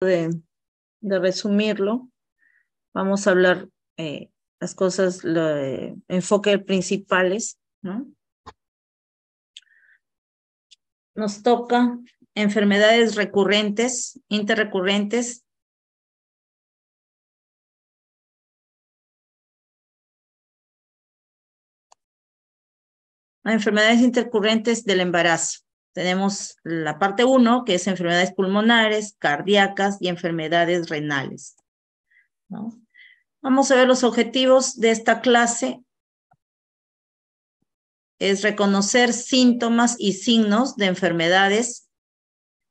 de, resumirlo, vamos a hablar eh, las cosas, eh, enfoques principales, ¿no? Nos toca enfermedades recurrentes, interrecurrentes. enfermedades intercurrentes del embarazo. Tenemos la parte 1, que es enfermedades pulmonares, cardíacas y enfermedades renales. Vamos a ver los objetivos de esta clase. Es reconocer síntomas y signos de enfermedades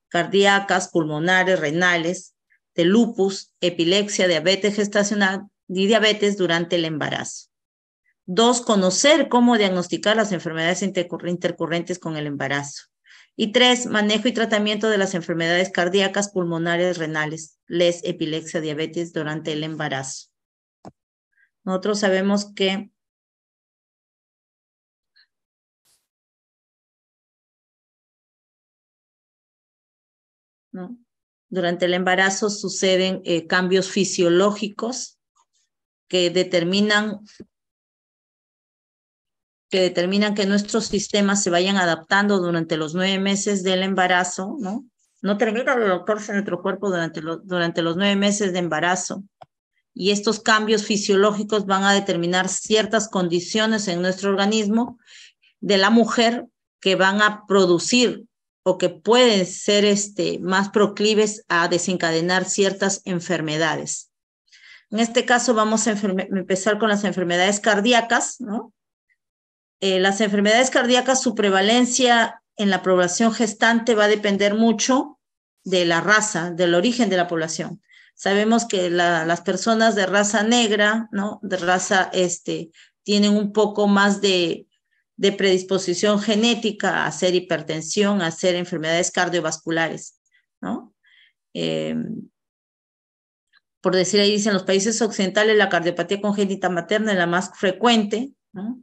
cardíacas, pulmonares, renales, de lupus, epilepsia, diabetes gestacional y diabetes durante el embarazo. Dos, conocer cómo diagnosticar las enfermedades intercurrentes con el embarazo. Y tres, manejo y tratamiento de las enfermedades cardíacas, pulmonares, renales, les, epilepsia, diabetes durante el embarazo. Nosotros sabemos que durante el embarazo suceden eh, cambios fisiológicos que determinan que determinan que nuestros sistemas se vayan adaptando durante los nueve meses del embarazo, ¿no? No los de en nuestro cuerpo durante, durante los nueve meses de embarazo. Y estos cambios fisiológicos van a determinar ciertas condiciones en nuestro organismo de la mujer que van a producir o que pueden ser este, más proclives a desencadenar ciertas enfermedades. En este caso vamos a empezar con las enfermedades cardíacas, ¿no? Eh, las enfermedades cardíacas, su prevalencia en la población gestante va a depender mucho de la raza, del origen de la población. Sabemos que las personas de raza negra, ¿no? De raza, este, tienen un poco más de, predisposición genética a hacer hipertensión, a hacer enfermedades cardiovasculares, ¿no? Em, por decir ahí, dicen los países occidentales, la cardiopatía congénita materna es la más frecuente, ¿no?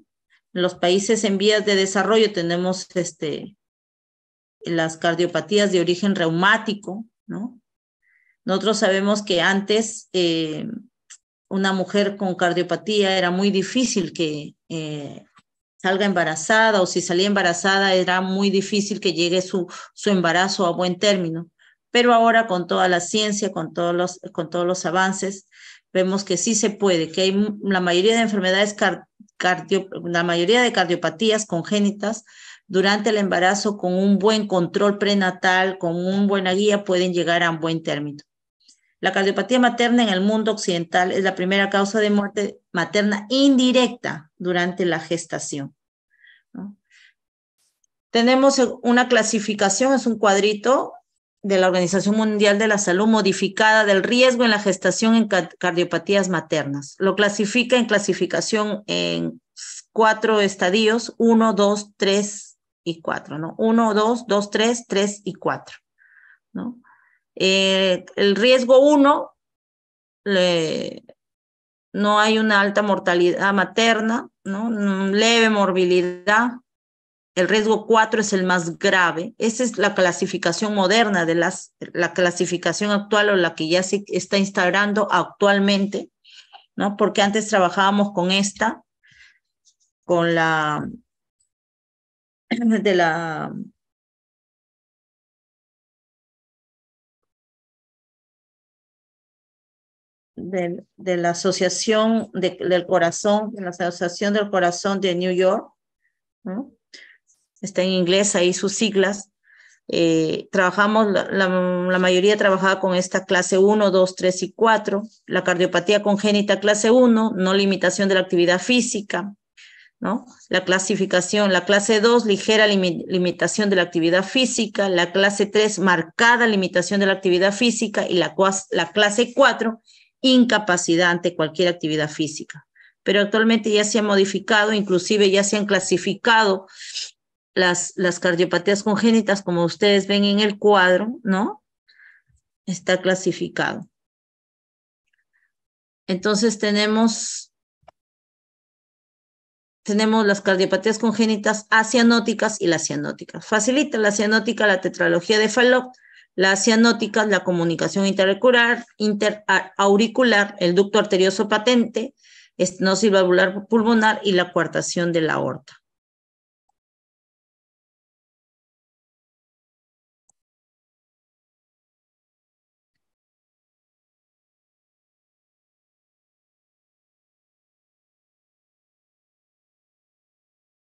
los países en vías de desarrollo tenemos este, las cardiopatías de origen reumático, ¿no? Nosotros sabemos que antes eh, una mujer con cardiopatía era muy difícil que eh, salga embarazada o si salía embarazada era muy difícil que llegue su, su embarazo a buen término. Pero ahora con toda la ciencia, con todos los, con todos los avances, vemos que sí se puede, que hay la mayoría de enfermedades cardíacas la mayoría de cardiopatías congénitas durante el embarazo con un buen control prenatal, con una buena guía, pueden llegar a un buen término. La cardiopatía materna en el mundo occidental es la primera causa de muerte materna indirecta durante la gestación. Tenemos una clasificación, es un cuadrito de la Organización Mundial de la Salud modificada del riesgo en la gestación en cardiopatías maternas. Lo clasifica en clasificación en cuatro estadios, uno dos tres y cuatro ¿no? uno dos dos tres tres y cuatro ¿no? Eh, el riesgo uno no hay una alta mortalidad materna, ¿no? Mm, leve morbilidad, el riesgo 4 es el más grave. Esa es la clasificación moderna de las, la clasificación actual o la que ya se está instaurando actualmente, ¿no? Porque antes trabajábamos con esta, con la, de la, de, la Asociación del Corazón, de la Asociación del Corazón de New York, ¿no? está en inglés ahí sus siglas. Eh, trabajamos, la, mayoría trabajaba con esta clase 1, 2, 3 y 4, la cardiopatía congénita clase 1, no limitación de la actividad física, ¿no? La clasificación, la clase 2, ligera limitación de la actividad física, la clase 3, marcada limitación de la actividad física y la, la clase 4, incapacidad ante cualquier actividad física. Pero actualmente ya se ha modificado, inclusive ya se han clasificado las, cardiopatías congénitas, como ustedes ven en el cuadro, ¿no? Está clasificado. Entonces tenemos, tenemos las cardiopatías congénitas asianóticas y las cianóticas. Facilita la cianótica la tetralogía de Fallot, la asianótica, la comunicación interauricular, interauricular el ducto arterioso patente, estenosis valvular pulmonar y la coartación de la aorta.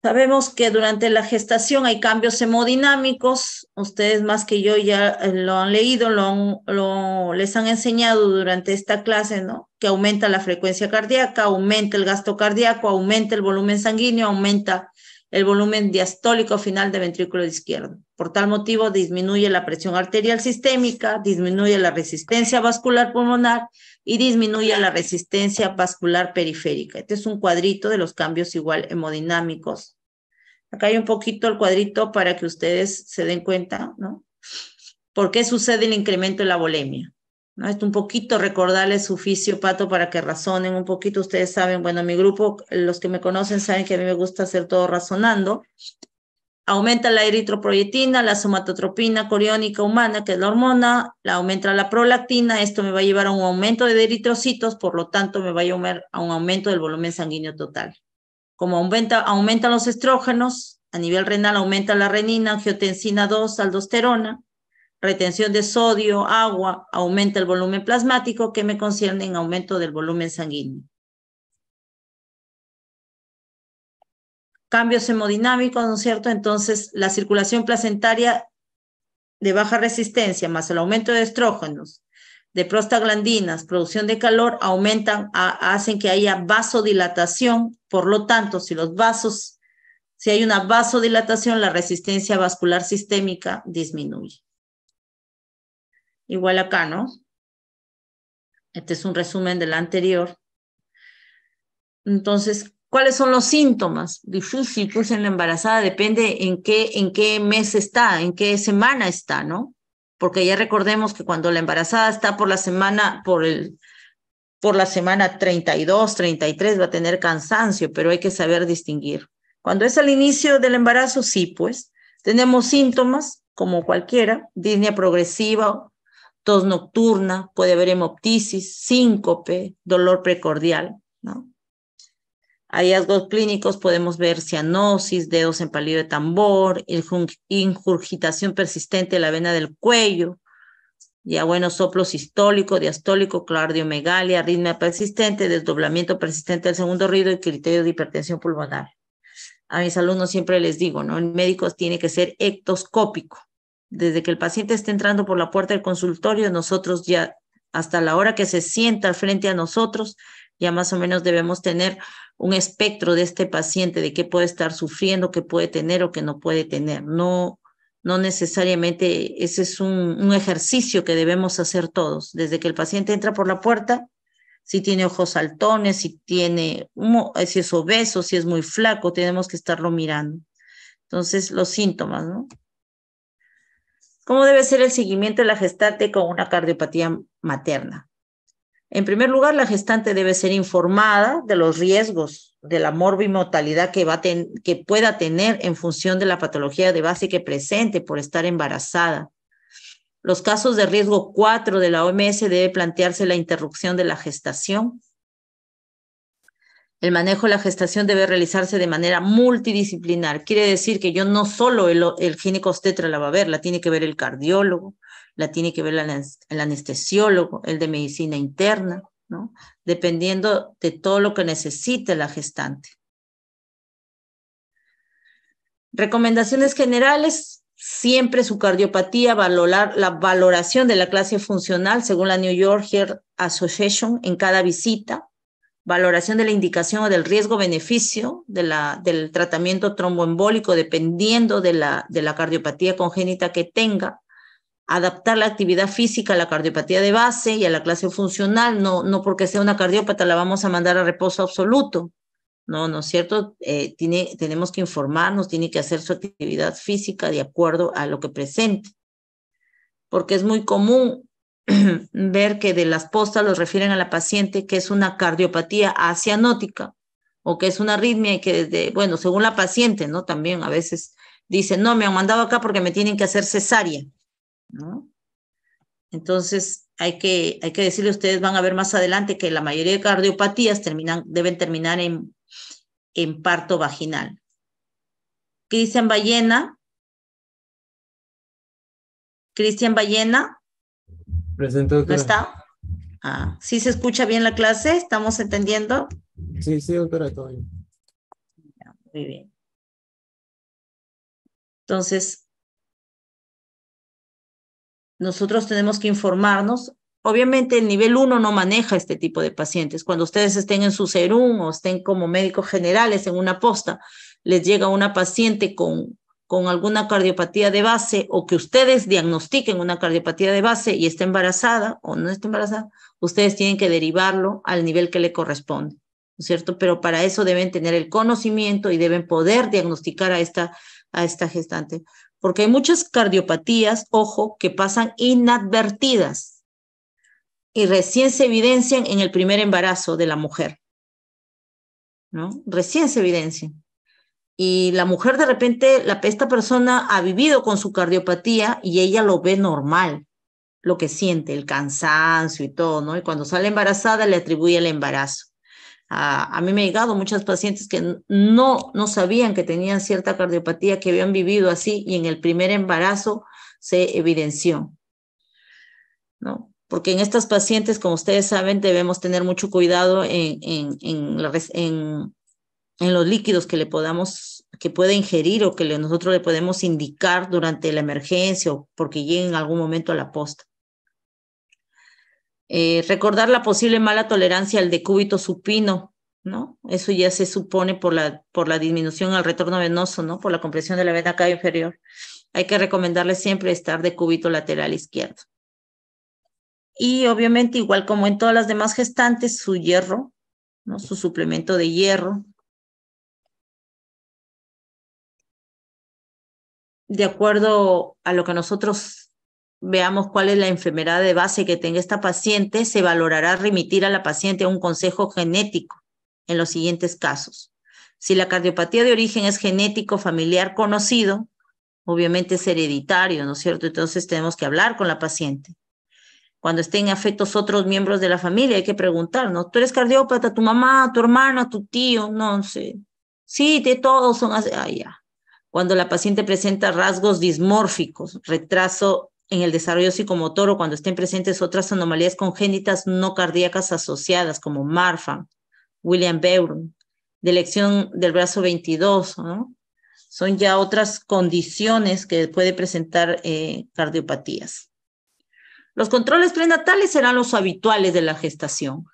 Sabemos que durante la gestación hay cambios hemodinámicos. Ustedes más que yo ya eh, lo han leído, lo, les han enseñado durante esta clase, ¿no? Que aumenta la frecuencia cardíaca, aumenta el gasto cardíaco, aumenta el volumen sanguíneo, aumenta el volumen diastólico final del ventrículo izquierdo. Por tal motivo, disminuye la presión arterial sistémica, disminuye la resistencia vascular pulmonar, y disminuye la resistencia vascular periférica. Este es un cuadrito de los cambios igual hemodinámicos. Acá hay un poquito el cuadrito para que ustedes se den cuenta, ¿no? ¿Por qué sucede el incremento de la bulimia? ¿No? Esto un poquito recordarles su Pato, para que razonen un poquito. Ustedes saben, bueno, mi grupo, los que me conocen saben que a mí me gusta hacer todo razonando aumenta la eritroproietina, la somatotropina coriónica humana, que es la hormona, la aumenta la prolactina, esto me va a llevar a un aumento de eritrocitos, por lo tanto me va a llevar a un aumento del volumen sanguíneo total. Como aumenta, aumentan los estrógenos, a nivel renal aumenta la renina, angiotensina 2, aldosterona, retención de sodio, agua, aumenta el volumen plasmático, que me concierne en aumento del volumen sanguíneo. cambios hemodinámicos, ¿no es cierto? Entonces, la circulación placentaria de baja resistencia más el aumento de estrógenos, de prostaglandinas, producción de calor, aumentan, hacen que haya vasodilatación. Por lo tanto, si los vasos, si hay una vasodilatación, la resistencia vascular sistémica disminuye. Igual acá, ¿no? Este es un resumen del anterior. Entonces, ¿Cuáles son los síntomas? Difícil, pues, en la embarazada depende en qué, en qué mes está, en qué semana está, ¿no? Porque ya recordemos que cuando la embarazada está por la semana, por el, por la semana 32, 33 va a tener cansancio, pero hay que saber distinguir. Cuando es al inicio del embarazo, sí, pues tenemos síntomas como cualquiera, disnea progresiva, tos nocturna, puede haber hemoptisis, síncope, dolor precordial hallazgos clínicos podemos ver cianosis, dedos en palillo de tambor, injurgitación persistente de la vena del cuello, ya bueno, soplo sistólico, diastólico, cardiomegalia, arritmia persistente, desdoblamiento persistente del segundo ruido y criterio de hipertensión pulmonar. A mis alumnos siempre les digo, ¿no? El médico tiene que ser ectoscópico. Desde que el paciente está entrando por la puerta del consultorio, nosotros ya, hasta la hora que se sienta frente a nosotros, ya más o menos debemos tener un espectro de este paciente, de qué puede estar sufriendo, qué puede tener o qué no puede tener. No, no necesariamente ese es un, ejercicio que debemos hacer todos. Desde que el paciente entra por la puerta, si tiene ojos saltones, si tiene, eh, si es obeso, si es muy flaco, tenemos que estarlo mirando. Entonces, los síntomas, ¿no? ¿Cómo debe ser el seguimiento de la gestante con una cardiopatía materna? En primer lugar, la gestante debe ser informada de los riesgos de la morbimortalidad que, que pueda tener en función de la patología de base que presente por estar embarazada. Los casos de riesgo 4 de la OMS debe plantearse la interrupción de la gestación. El manejo de la gestación debe realizarse de manera multidisciplinar. Quiere decir que yo no solo el, el ginecostetra la va a ver, la tiene que ver el cardiólogo, la tiene que ver el anestesiólogo, el de medicina interna, ¿no? Dependiendo de todo lo que necesite la gestante. Recomendaciones generales, siempre su cardiopatía, valorar la valoración de la clase funcional según la New York Heart Association en cada visita, valoración de la indicación o del riesgo-beneficio de del tratamiento tromboembólico dependiendo de la, de la cardiopatía congénita que tenga, adaptar la actividad física a la cardiopatía de base y a la clase funcional, no, no porque sea una cardiópata la vamos a mandar a reposo absoluto, no, no es cierto, eh, tiene, tenemos que informarnos, tiene que hacer su actividad física de acuerdo a lo que presente, porque es muy común ver que de las postas los refieren a la paciente que es una cardiopatía asianótica o que es una arritmia y que, bueno, según la paciente, ¿no? También a veces dicen, no, me han mandado acá porque me tienen que hacer cesárea. ¿no? Entonces, hay que, hay que decirle, ustedes van a ver más adelante que la mayoría de cardiopatías terminan, deben terminar en, parto vaginal. Cristian Ballena. Cristian Ballena. presento está? Ah, ¿Sí se escucha bien la clase? ¿Estamos entendiendo? Sí, sí, doctora, Muy bien. Entonces, nosotros tenemos que informarnos. Obviamente el nivel 1 no maneja este tipo de pacientes. Cuando ustedes estén en su serum o estén como médicos generales en una posta, les llega una paciente con, con alguna cardiopatía de base o que ustedes diagnostiquen una cardiopatía de base y está embarazada o no está embarazada, ustedes tienen que derivarlo al nivel que le corresponde. ¿no es cierto? Pero para eso deben tener el conocimiento y deben poder diagnosticar a esta, a esta gestante porque hay muchas cardiopatías, ojo, que pasan inadvertidas y recién se evidencian en el primer embarazo de la mujer. ¿no? Recién se evidencian. Y la mujer de repente, la, esta persona ha vivido con su cardiopatía y ella lo ve normal, lo que siente, el cansancio y todo, ¿no? Y cuando sale embarazada le atribuye el embarazo. A, mí me ha llegado muchas pacientes que no, no sabían que tenían cierta cardiopatía, que habían vivido así y en el primer embarazo se evidenció. ¿no? Porque en estas pacientes, como ustedes saben, debemos tener mucho cuidado en, en, los líquidos que le podamos que puede ingerir o que nosotros le podemos indicar durante la emergencia o porque llegue en algún momento a la posta. Eh, recordar la posible mala tolerancia al decúbito supino, ¿no? Eso ya se supone por la, por la disminución al retorno venoso, ¿no? Por la compresión de la vena cava inferior. Hay que recomendarle siempre estar de cúbito lateral izquierdo. Y obviamente, igual como en todas las demás gestantes, su hierro, ¿no? Su suplemento de hierro. De acuerdo a lo que nosotros veamos cuál es la enfermedad de base que tenga esta paciente, se valorará remitir a la paciente a un consejo genético en los siguientes casos. Si la cardiopatía de origen es genético familiar conocido, obviamente es hereditario, ¿no es cierto? Entonces tenemos que hablar con la paciente. Cuando estén afectos otros miembros de la familia, hay que preguntar, ¿no? Tú eres cardiópata, tu mamá, tu hermana, tu tío, no sé. Sí, de todos son así. Ah, ya. Cuando la paciente presenta rasgos dismórficos, retraso en el desarrollo psicomotor o cuando estén presentes otras anomalías congénitas no cardíacas asociadas como Marfan, William Beuron, de del brazo 22, ¿no? Son ya otras condiciones que puede presentar eh, cardiopatías. Los controles prenatales serán los habituales de la gestación.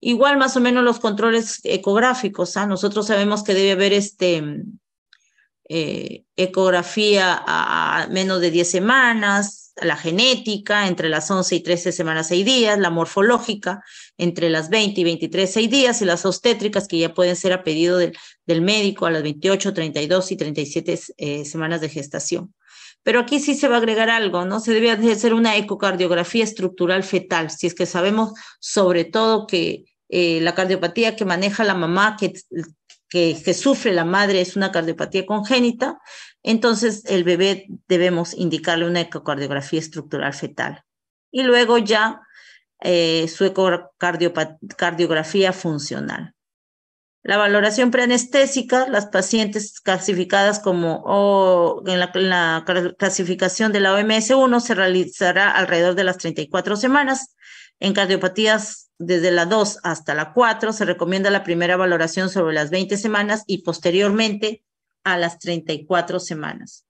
Igual más o menos los controles ecográficos. ¿ah? Nosotros sabemos que debe haber este, eh, ecografía a menos de 10 semanas, la genética entre las 11 y 13 semanas y días, la morfológica entre las 20 y 23 y días y las obstétricas que ya pueden ser a pedido del, médico a las 28, 32 y 37 eh, semanas de gestación. Pero aquí sí se va a agregar algo, ¿no? Se debe hacer una ecocardiografía estructural fetal, si es que sabemos sobre todo que eh, la cardiopatía que maneja la mamá que que, sufre la madre es una cardiopatía congénita, entonces el bebé debemos indicarle una ecocardiografía estructural fetal. Y luego ya eh, su ecocardiografía funcional. La valoración preanestésica, las pacientes clasificadas como o oh, en la, en la clasificación de la OMS 1 se realizará alrededor de las 34 semanas en cardiopatías desde la 2 hasta la 4 se recomienda la primera valoración sobre las 20 semanas y posteriormente a las 34 semanas.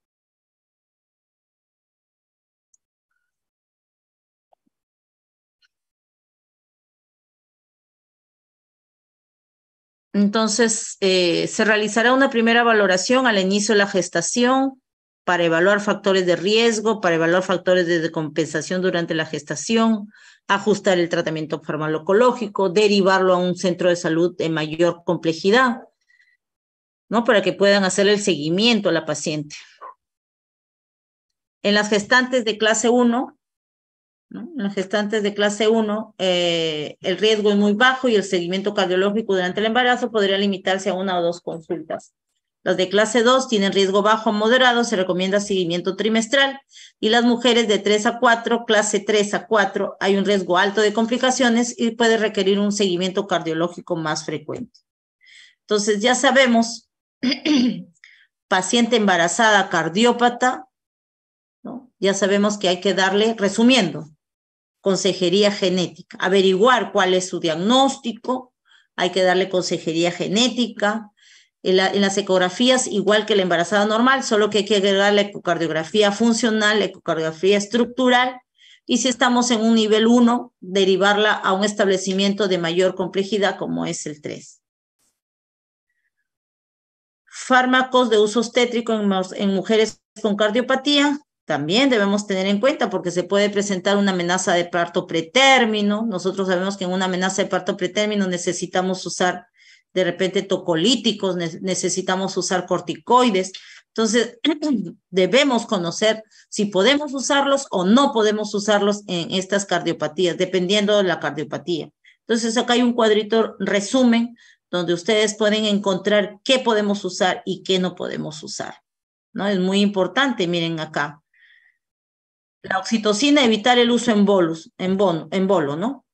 Entonces, eh, se realizará una primera valoración al inicio de la gestación, para evaluar factores de riesgo, para evaluar factores de compensación durante la gestación, ajustar el tratamiento farmacológico, derivarlo a un centro de salud de mayor complejidad, ¿no? Para que puedan hacer el seguimiento a la paciente. En las gestantes de clase 1, en las gestantes de clase 1, eh, el riesgo es muy bajo y el seguimiento cardiológico durante el embarazo podría limitarse a una o dos consultas. Las de clase 2 tienen riesgo bajo a moderado, se recomienda seguimiento trimestral. Y las mujeres de 3 a 4, clase 3 a 4, hay un riesgo alto de complicaciones y puede requerir un seguimiento cardiológico más frecuente. Entonces, ya sabemos, paciente embarazada cardiópata, ¿no? ya sabemos que hay que darle, resumiendo, consejería genética, averiguar cuál es su diagnóstico, hay que darle consejería genética, en, las ecografías, igual que la embarazada normal, solo que hay que agregar la ecocardiografía funcional, la ecocardiografía estructural, y si estamos en un nivel 1, derivarla a un establecimiento de mayor complejidad como es el 3. Fármacos de uso obstétrico en, en mujeres con cardiopatía, también debemos tener en cuenta porque se puede presentar una amenaza de parto pretérmino. Nosotros sabemos que en una amenaza de parto pretérmino necesitamos usar de repente tocolíticos, necesitamos usar corticoides. Entonces, debemos conocer si podemos usarlos o no podemos usarlos en estas cardiopatías, dependiendo de la cardiopatía. Entonces, acá hay un cuadrito resumen donde ustedes pueden encontrar qué podemos usar y qué no podemos usar. ¿no? Es muy importante, miren acá. La oxitocina, evitar el uso en, bolus, en, en bolo, ¿no?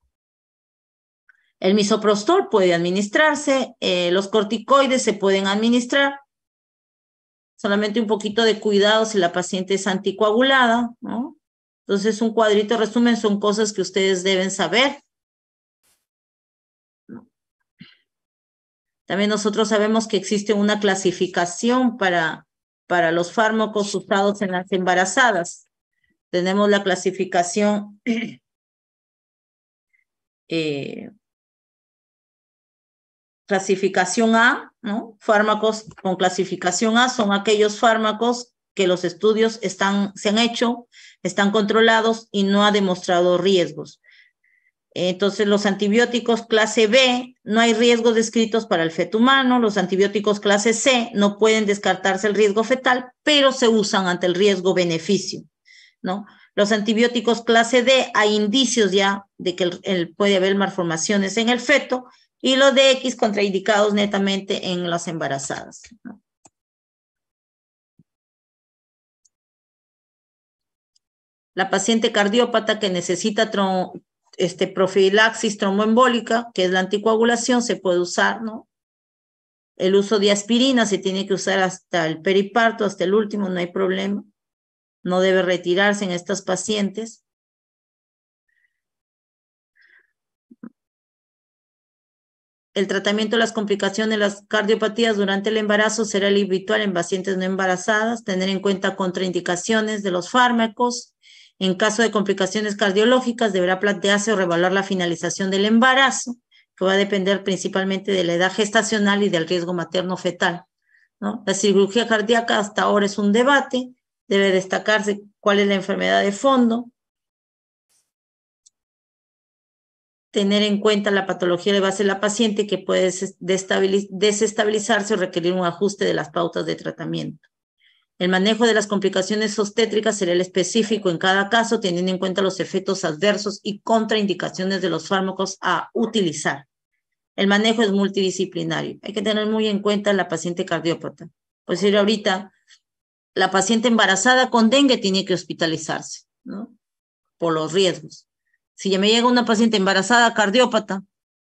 El misoprostol puede administrarse, eh, los corticoides se pueden administrar, solamente un poquito de cuidado si la paciente es anticoagulada, ¿no? Entonces, un cuadrito resumen son cosas que ustedes deben saber. También nosotros sabemos que existe una clasificación para, para los fármacos usados en las embarazadas. Tenemos la clasificación eh, clasificación A, ¿no? Fármacos con clasificación A son aquellos fármacos que los estudios están, se han hecho, están controlados y no ha demostrado riesgos. Entonces, los antibióticos clase B, no hay riesgos descritos para el feto humano, los antibióticos clase C no pueden descartarse el riesgo fetal, pero se usan ante el riesgo-beneficio, ¿no? Los antibióticos clase D, hay indicios ya de que el, puede haber malformaciones en el feto, y los de X contraindicados netamente en las embarazadas. La paciente cardiópata que necesita este, profilaxis tromboembólica, que es la anticoagulación, se puede usar, ¿no? El uso de aspirina se tiene que usar hasta el periparto, hasta el último, no hay problema. No debe retirarse en estas pacientes. El tratamiento de las complicaciones de las cardiopatías durante el embarazo será el habitual en pacientes no embarazadas, tener en cuenta contraindicaciones de los fármacos. En caso de complicaciones cardiológicas, deberá plantearse o revaluar la finalización del embarazo, que va a depender principalmente de la edad gestacional y del riesgo materno-fetal. La cirugía cardíaca hasta ahora es un debate, debe destacarse cuál es la enfermedad de fondo, tener en cuenta la patología de base de la paciente que puede desestabilizarse o requerir un ajuste de las pautas de tratamiento. El manejo de las complicaciones obstétricas será el específico en cada caso, teniendo en cuenta los efectos adversos y contraindicaciones de los fármacos a utilizar. El manejo es multidisciplinario. Hay que tener muy en cuenta la paciente cardiópata. Pues decir ahorita, la paciente embarazada con dengue tiene que hospitalizarse, ¿no? Por los riesgos si ya me llega una paciente embarazada cardiópata,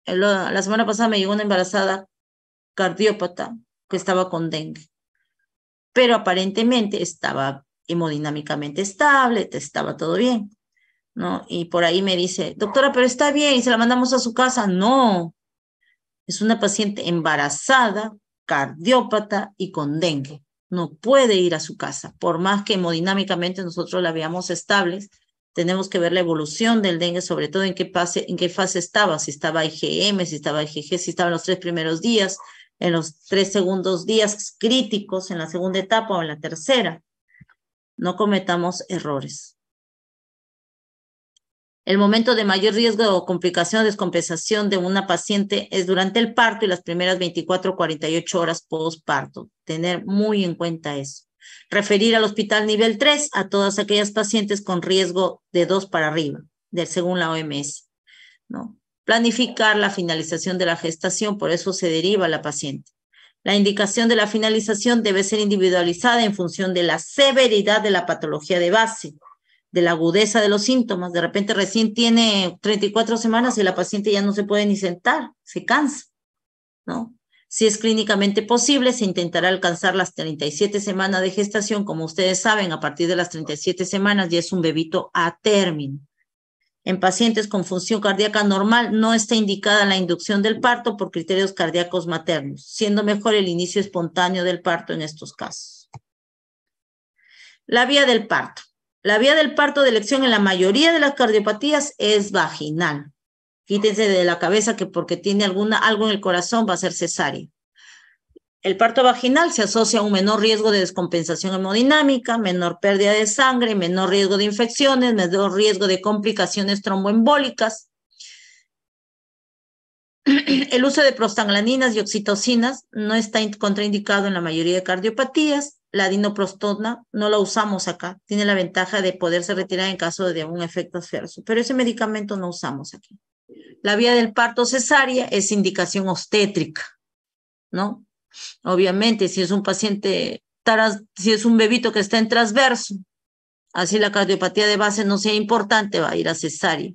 la semana pasada me llegó una embarazada cardiópata que estaba con dengue, pero aparentemente estaba hemodinámicamente estable, estaba todo bien, ¿no? Y por ahí me dice, doctora, pero está bien y se la mandamos a su casa. No, es una paciente embarazada, cardiópata y con dengue. No puede ir a su casa, por más que hemodinámicamente nosotros la veamos estables, tenemos que ver la evolución del dengue, sobre todo en qué, fase, estaba, si estaba IgM, si estaba IgG, si estaba en los tres primeros días, en los tres segundos días críticos, en la segunda etapa o en la tercera. No cometamos errores. El momento de mayor riesgo o complicación o descompensación de una paciente es durante el parto y las primeras 24 o 48 horas postparto. Tener muy en cuenta eso. Referir al hospital nivel 3 a todas aquellas pacientes con riesgo de 2 para arriba, según la OMS. ¿no? Planificar la finalización de la gestación, por eso se deriva la paciente. La indicación de la finalización debe ser individualizada en función de la severidad de la patología de base, de la agudeza de los síntomas. De repente recién tiene 34 semanas y la paciente ya no se puede ni sentar, se cansa, ¿no? Si es clínicamente posible, se intentará alcanzar las 37 semanas de gestación. Como ustedes saben, a partir de las 37 semanas ya es un bebito a término. En pacientes con función cardíaca normal no está indicada la inducción del parto por criterios cardíacos maternos, siendo mejor el inicio espontáneo del parto en estos casos. La vía del parto. La vía del parto de elección en la mayoría de las cardiopatías es vaginal. Quítense de la cabeza que porque tiene alguna, algo en el corazón va a ser cesárea. El parto vaginal se asocia a un menor riesgo de descompensación hemodinámica, menor pérdida de sangre, menor riesgo de infecciones, menor riesgo de complicaciones tromboembólicas. El uso de prostaglandinas y oxitocinas no está contraindicado en la mayoría de cardiopatías. La dinoprostona no la usamos acá. Tiene la ventaja de poderse retirar en caso de algún efecto adverso, pero ese medicamento no usamos aquí. La vía del parto cesárea es indicación obstétrica, ¿no? Obviamente, si es un paciente, si es un bebito que está en transverso, así la cardiopatía de base no sea importante, va a ir a cesárea.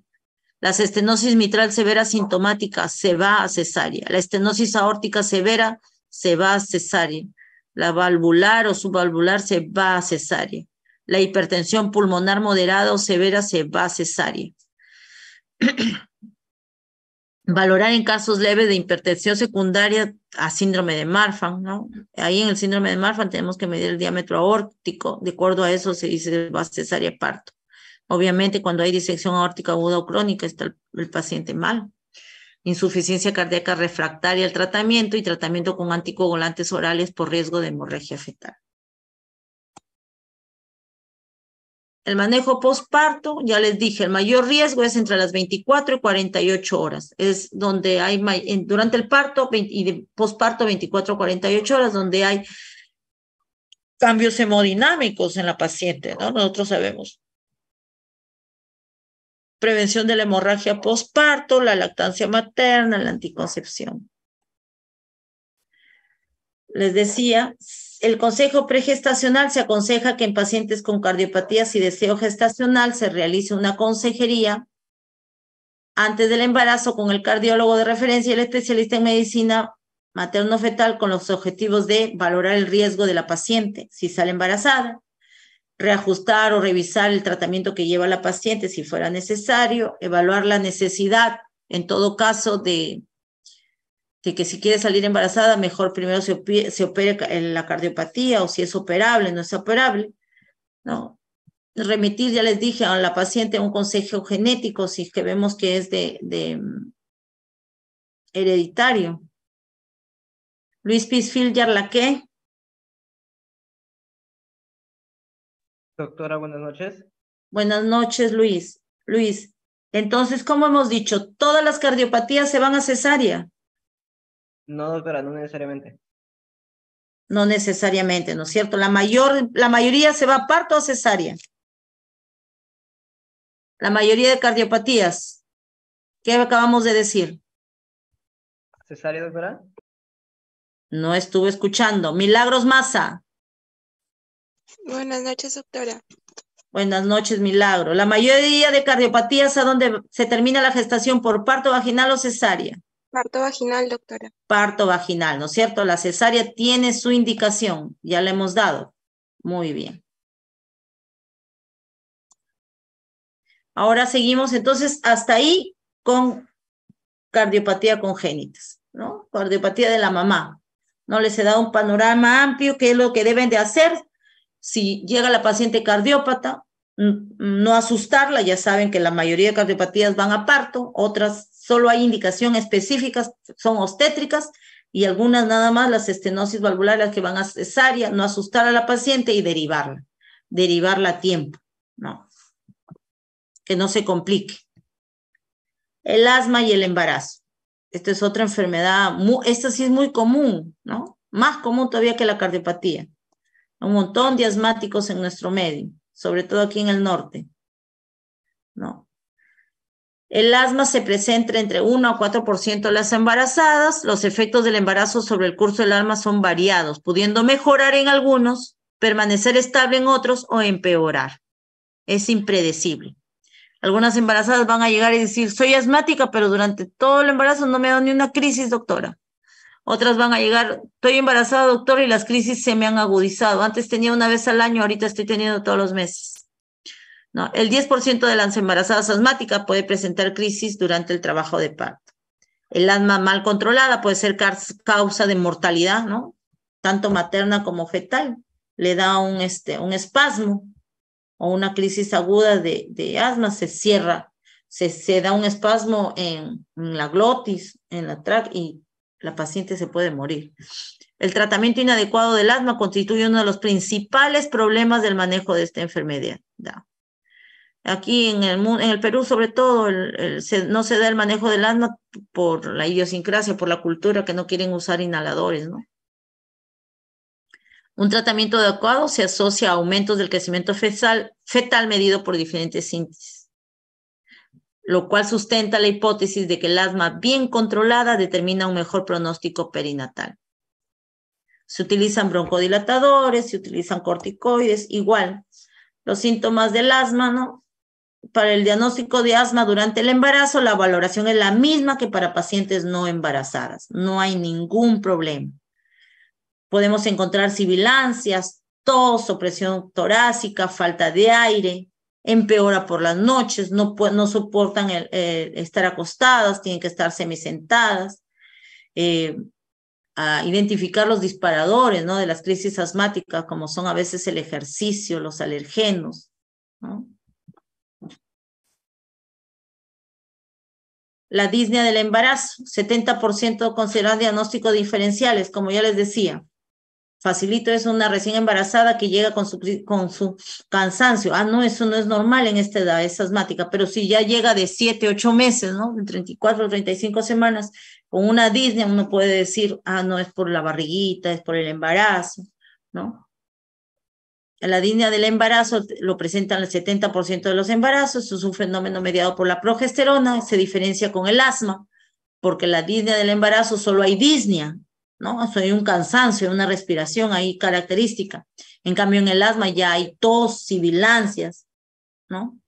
La estenosis mitral severa sintomática se va a cesárea. La estenosis aórtica severa se va a cesárea. La valvular o subvalvular se va a cesárea. La hipertensión pulmonar moderada o severa se va a cesárea. valorar en casos leves de hipertensión secundaria a síndrome de Marfan, ¿no? Ahí en el síndrome de Marfan tenemos que medir el diámetro aórtico, de acuerdo a eso se dice va a parto. Obviamente cuando hay disección aórtica aguda o crónica está el, el paciente mal. Insuficiencia cardíaca refractaria al tratamiento y tratamiento con anticoagulantes orales por riesgo de hemorragia fetal. El manejo postparto, ya les dije, el mayor riesgo es entre las 24 y 48 horas. Es donde hay, durante el parto y postparto 24 a 48 horas, donde hay cambios hemodinámicos en la paciente, ¿no? Nosotros sabemos. Prevención de la hemorragia postparto, la lactancia materna, la anticoncepción. Les decía, el consejo pregestacional se aconseja que en pacientes con cardiopatías y deseo gestacional se realice una consejería antes del embarazo con el cardiólogo de referencia y el especialista en medicina materno-fetal con los objetivos de valorar el riesgo de la paciente si sale embarazada, reajustar o revisar el tratamiento que lleva la paciente si fuera necesario, evaluar la necesidad en todo caso de de que si quiere salir embarazada, mejor primero se, opere, se la cardiopatía o si es operable, no es operable, ¿no? Remitir, ya les dije, a la paciente un consejo genético si que vemos que es de, hereditario. Luis Pisfield Yarlaqué. Doctora, buenas noches. Buenas noches, Luis. Luis, entonces, como hemos dicho, todas las cardiopatías se van a cesárea. No, doctora, no necesariamente. No necesariamente, ¿no es cierto? La, mayor, la mayoría se va a parto o cesárea. La mayoría de cardiopatías. ¿Qué acabamos de decir? ¿Cesárea, doctora? No estuve escuchando. Milagros masa? Buenas noches, doctora. Buenas noches, Milagro. La mayoría de cardiopatías a donde se termina la gestación por parto vaginal o cesárea. Parto vaginal, doctora. Parto vaginal, ¿no es cierto? La cesárea tiene su indicación, ya la hemos dado. Muy bien. Ahora seguimos entonces hasta ahí con cardiopatía congénitas, ¿no? Cardiopatía de la mamá. No les he dado un panorama amplio, qué es lo que deben de hacer si llega la paciente cardiópata, mm, mm, no asustarla, ya saben que la mayoría de cardiopatías van a parto, otras solo hay indicación específicas, son obstétricas y algunas nada más, las estenosis valvulares que van a cesárea, no asustar a la paciente y derivarla, derivarla a tiempo, ¿no? Que no se complique. El asma y el embarazo. Esta es otra enfermedad, esta sí es muy común, ¿no? Más común todavía que la cardiopatía. Un montón de asmáticos en nuestro medio, sobre todo aquí en el norte, ¿no? El asma se presenta entre 1 a 4% de las embarazadas. Los efectos del embarazo sobre el curso del asma son variados, pudiendo mejorar en algunos, permanecer estable en otros o empeorar. Es impredecible. Algunas embarazadas van a llegar y decir, soy asmática, pero durante todo el embarazo no me ha dado ni una crisis, doctora. Otras van a llegar, estoy embarazada, doctor, y las crisis se me han agudizado. Antes tenía una vez al año, ahorita estoy teniendo todos los meses. El 10% de las embarazadas asmáticas puede presentar crisis durante el trabajo de parto. El asma mal controlada puede ser causa de mortalidad, tanto materna como fetal. Le da un, este, espasmo o una crisis aguda de, asma, se cierra, se, da un espasmo en, la glotis, en la tráquea y la paciente se puede morir. El tratamiento inadecuado del asma constituye uno de los principales problemas del manejo de esta enfermedad. Aquí en el, Perú, sobre todo, no se da el manejo del asma por la idiosincrasia, por la cultura que no quieren usar inhaladores, ¿no? Un tratamiento adecuado se asocia a aumentos del crecimiento fetal, fetal medido por diferentes síntesis, lo cual sustenta la hipótesis de que el asma bien controlada determina un mejor pronóstico perinatal. Se utilizan broncodilatadores, se utilizan corticoides, igual. Los síntomas del asma, ¿no? para el diagnóstico de asma durante el embarazo, la valoración es la misma que para pacientes no embarazadas. No hay ningún problema. Podemos encontrar sibilancias, tos, opresión torácica, falta de aire, empeora por las noches, no, no soportan estar acostadas, tienen que estar semisentadas. Eh, a identificar los disparadores ¿no? de las crisis asmáticas, como son a veces el ejercicio, los alergenos. ¿no? la disnea del embarazo, 70% consideran diagnósticos diferenciales, como ya les decía. Facilito es una recién embarazada que llega con su, cansancio. Ah, no, eso no es normal en esta edad, es asmática, pero si ya llega de 7, 8 meses, ¿no? 34 35 semanas, con una disnea uno puede decir, ah, no, es por la barriguita, es por el embarazo, ¿no? la disnea del embarazo lo presentan el 70% de los embarazos, es un fenómeno mediado por la progesterona, se diferencia con el asma, porque la disnea del embarazo solo hay disnea, ¿no? hay un cansancio, una respiración ahí característica. En cambio, en el asma ya hay tos, sibilancias, ¿no?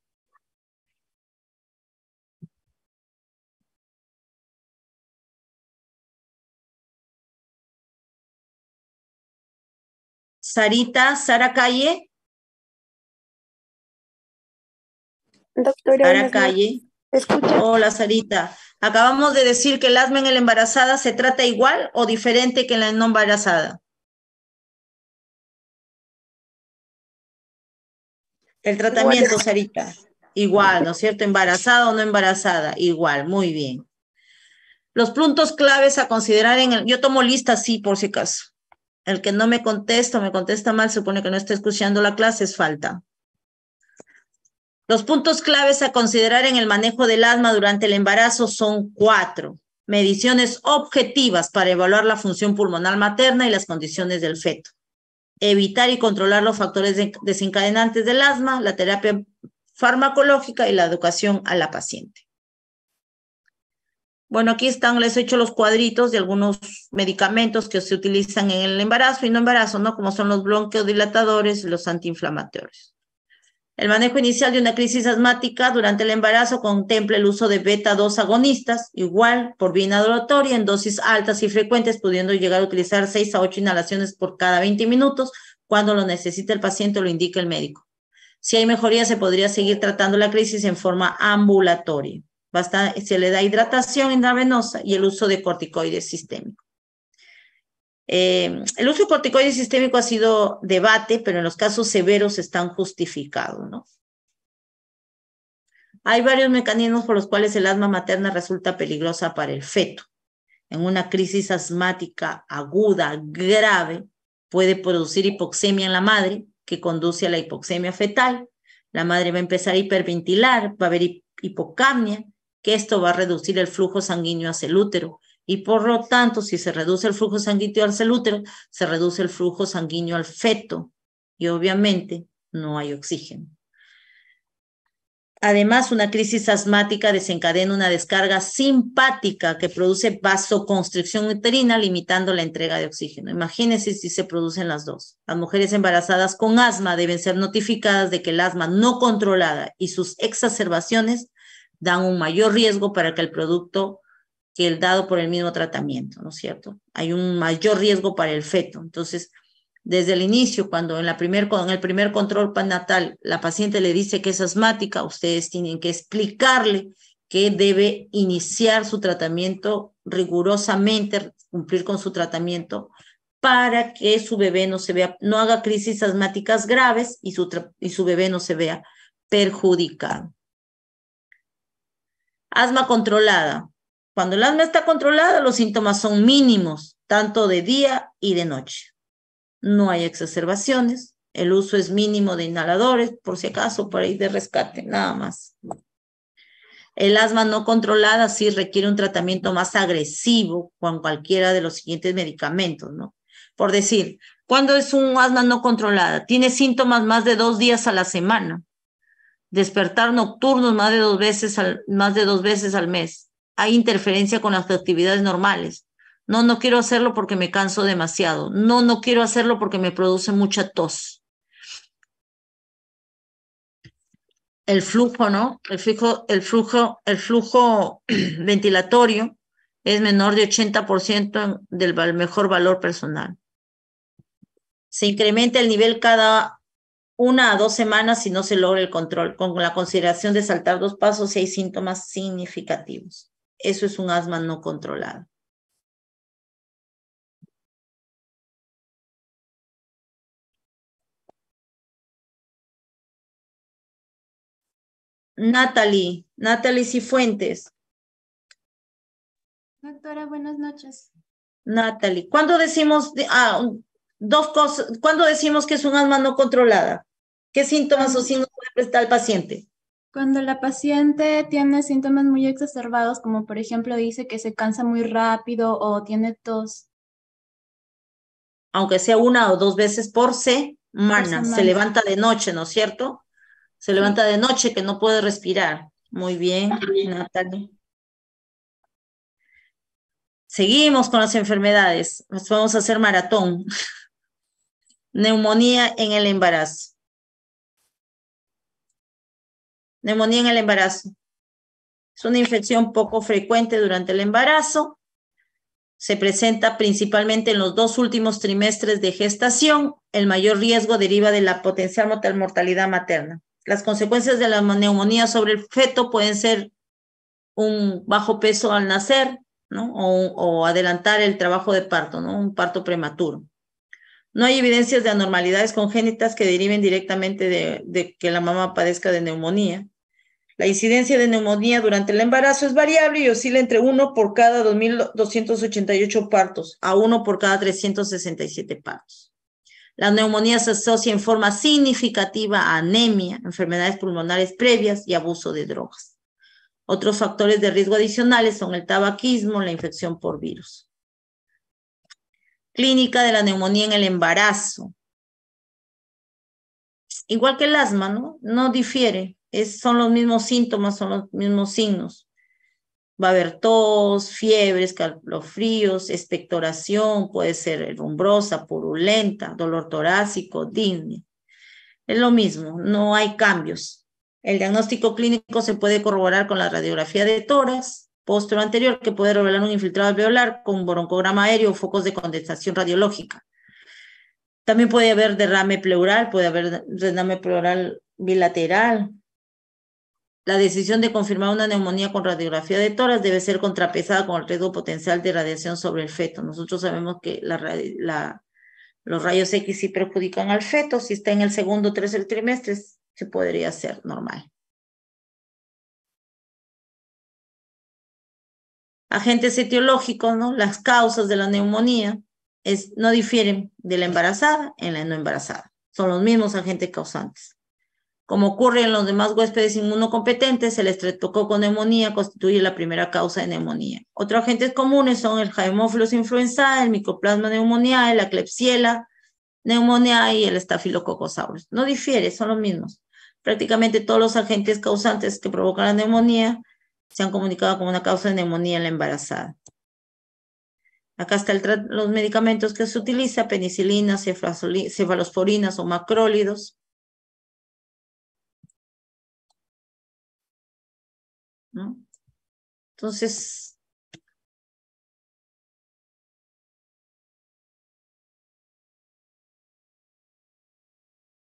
Sarita, Sara Calle. Doctora. Sara Calle. Hola, Sarita. Acabamos de decir que el asma en la embarazada se trata igual o diferente que en la no embarazada. El tratamiento, Sarita. Igual, ¿no es cierto? Embarazada o no embarazada. Igual, muy bien. Los puntos claves a considerar en el... Yo tomo lista, sí, por si acaso. El que no me contesta o me contesta mal, supone que no está escuchando la clase, es falta. Los puntos claves a considerar en el manejo del asma durante el embarazo son cuatro. Mediciones objetivas para evaluar la función pulmonar materna y las condiciones del feto. Evitar y controlar los factores desencadenantes del asma, la terapia farmacológica y la educación a la paciente. Bueno, aquí están, les he hecho los cuadritos de algunos medicamentos que se utilizan en el embarazo y no embarazo, ¿no? Como son los bronquiodilatadores y los antiinflamatorios. El manejo inicial de una crisis asmática durante el embarazo contempla el uso de beta-2 agonistas, igual por vía inhalatoria, en dosis altas y frecuentes, pudiendo llegar a utilizar 6 a 8 inhalaciones por cada 20 minutos. Cuando lo necesite el paciente, lo indica el médico. Si hay mejoría, se podría seguir tratando la crisis en forma ambulatoria se le da hidratación intravenosa y el uso de corticoides sistémicos. Eh, el uso de corticoides sistémicos ha sido debate, pero en los casos severos están justificados, Hay varios mecanismos por los cuales el asma materna resulta peligrosa para el feto. En una crisis asmática aguda, grave, puede producir hipoxemia en la madre, que conduce a la hipoxemia fetal. La madre va a empezar a hiperventilar, va a haber hipocamnia, que esto va a reducir el flujo sanguíneo hacia el útero. Y por lo tanto, si se reduce el flujo sanguíneo hacia el útero, se reduce el flujo sanguíneo al feto y obviamente no hay oxígeno. Además, una crisis asmática desencadena una descarga simpática que produce vasoconstricción uterina, limitando la entrega de oxígeno. Imagínense si se producen las dos. Las mujeres embarazadas con asma deben ser notificadas de que el asma no controlada y sus exacerbaciones dan un mayor riesgo para que el producto que el dado por el mismo tratamiento, ¿no es cierto? Hay un mayor riesgo para el feto. Entonces, desde el inicio, cuando en, la en el primer control prenatal la paciente le dice que es asmática, ustedes tienen que explicarle que debe iniciar su tratamiento rigurosamente, cumplir con su tratamiento para que su bebé no se vea, no haga crisis asmáticas graves y su, y su bebé no se vea perjudicado. Asma controlada. Cuando el asma está controlada, los síntomas son mínimos, tanto de día y de noche. No hay exacerbaciones, el uso es mínimo de inhaladores, por si acaso, por ahí de rescate, nada más. El asma no controlada sí requiere un tratamiento más agresivo con cualquiera de los siguientes medicamentos, ¿no? Por decir, ¿cuándo es un asma no controlada? Tiene síntomas más de dos días a la semana despertar nocturnos más de dos veces al, más de dos veces al mes. Hay interferencia con las actividades normales. No, no quiero hacerlo porque me canso demasiado. No, no quiero hacerlo porque me produce mucha tos. El flujo, ¿no? El flujo, el flujo, el flujo ventilatorio es menor de 80% del mejor valor personal. Se incrementa el nivel cada una a dos semanas si no se logra el control, con la consideración de saltar dos pasos si hay síntomas significativos. Eso es un asma no controlado. Natalie, Natalie Cifuentes. Doctora, buenas noches. Natalie, ¿cuándo decimos, ah, dos cosas. ¿Cuándo decimos que es un alma no controlada? ¿Qué síntomas o signos puede prestar el paciente? Cuando la paciente tiene síntomas muy exacerbados, como por ejemplo dice que se cansa muy rápido o tiene tos. Aunque sea una o dos veces por semana, por se levanta de noche, ¿no es cierto? Se levanta de noche que no puede respirar. Muy bien, Natalia. Seguimos con las enfermedades. Nos vamos a hacer maratón. Neumonía en el embarazo. Neumonía en el embarazo. Es una infección poco frecuente durante el embarazo. Se presenta principalmente en los dos últimos trimestres de gestación. El mayor riesgo deriva de la potencial mortalidad materna. Las consecuencias de la neumonía sobre el feto pueden ser un bajo peso al nacer, O, adelantar el trabajo de parto, ¿no? Un parto prematuro. No hay evidencias de anormalidades congénitas que deriven directamente de, que la mamá padezca de neumonía. La incidencia de neumonía durante el embarazo es variable y oscila entre 1 por cada 2.288 partos a 1 por cada 367 partos. La neumonía se asocia en forma significativa a anemia, enfermedades pulmonares previas y abuso de drogas. Otros factores de riesgo adicionales son el tabaquismo, la infección por virus clínica de la neumonía en el embarazo. Igual que el asma, ¿no? No difiere, son los mismos síntomas, son los mismos signos. Va a haber tos, fiebres, calofríos, expectoración, puede ser rumbrosa, purulenta, dolor torácico, digne. Es lo mismo, no hay cambios. El diagnóstico clínico se puede corroborar con la radiografía de toras posterior anterior que puede revelar un infiltrado alveolar con broncograma aéreo o focos de condensación radiológica. También puede haber derrame pleural, puede haber derrame pleural bilateral. La decisión de confirmar una neumonía con radiografía de toras debe ser contrapesada con el riesgo potencial de radiación sobre el feto. Nosotros sabemos que los rayos X sí perjudican al feto. Si está en el segundo o tercer trimestre, se podría hacer normal. agentes etiológicos, ¿no? Las causas de la neumonía es, no difieren de la embarazada en la no embarazada. Son los mismos agentes causantes. Como ocurre en los demás huéspedes inmunocompetentes, el estreptococo neumonía constituye la primera causa de neumonía. Otros agentes comunes son el Haemophilus influenzae, el micoplasma neumonía, la clepsiela neumonía y el estafilococosaurus. No difiere, son los mismos. Prácticamente todos los agentes causantes que provocan la neumonía se han comunicado como una causa de neumonía en la embarazada. Acá están los medicamentos que se utiliza, penicilina, cefalosporinas o macrólidos. Entonces,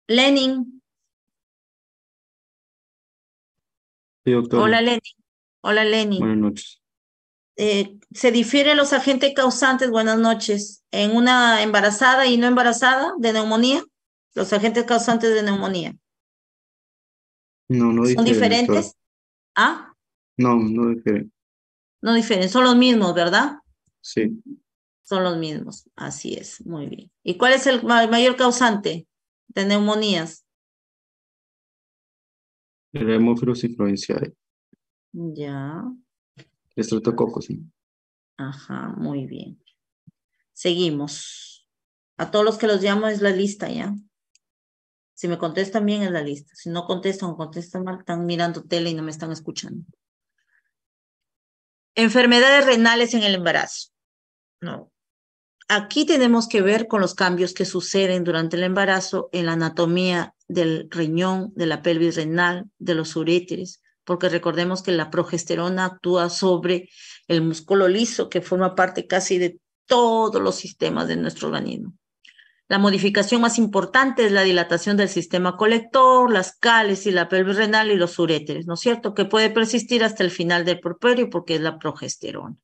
Lenin. Hola, Lenin. Hola, Lenny. Buenas noches. Eh, se difieren los agentes causantes, buenas noches, en una embarazada y no embarazada de neumonía, los agentes causantes de neumonía. No, no ¿Son diferentes? ¿Ah? No, no difieren. No difieren, son los mismos, ¿verdad? Sí. Son los mismos, así es, muy bien. ¿Y cuál es el mayor causante de neumonías? El hemófilos ya. Estreptococo, sí. Ajá, muy bien. Seguimos. A todos los que los llamo es la lista, ¿ya? Si me contestan bien es la lista. Si no contestan contestan mal, están mirando tele y no me están escuchando. Enfermedades renales en el embarazo. No, aquí tenemos que ver con los cambios que suceden durante el embarazo en la anatomía del riñón, de la pelvis renal, de los uréteres, porque recordemos que la progesterona actúa sobre el músculo liso, que forma parte casi de todos los sistemas de nuestro organismo. La modificación más importante es la dilatación del sistema colector, las cales y la pelvis renal y los uréteres, ¿no es cierto? Que puede persistir hasta el final del porperio porque es la progesterona.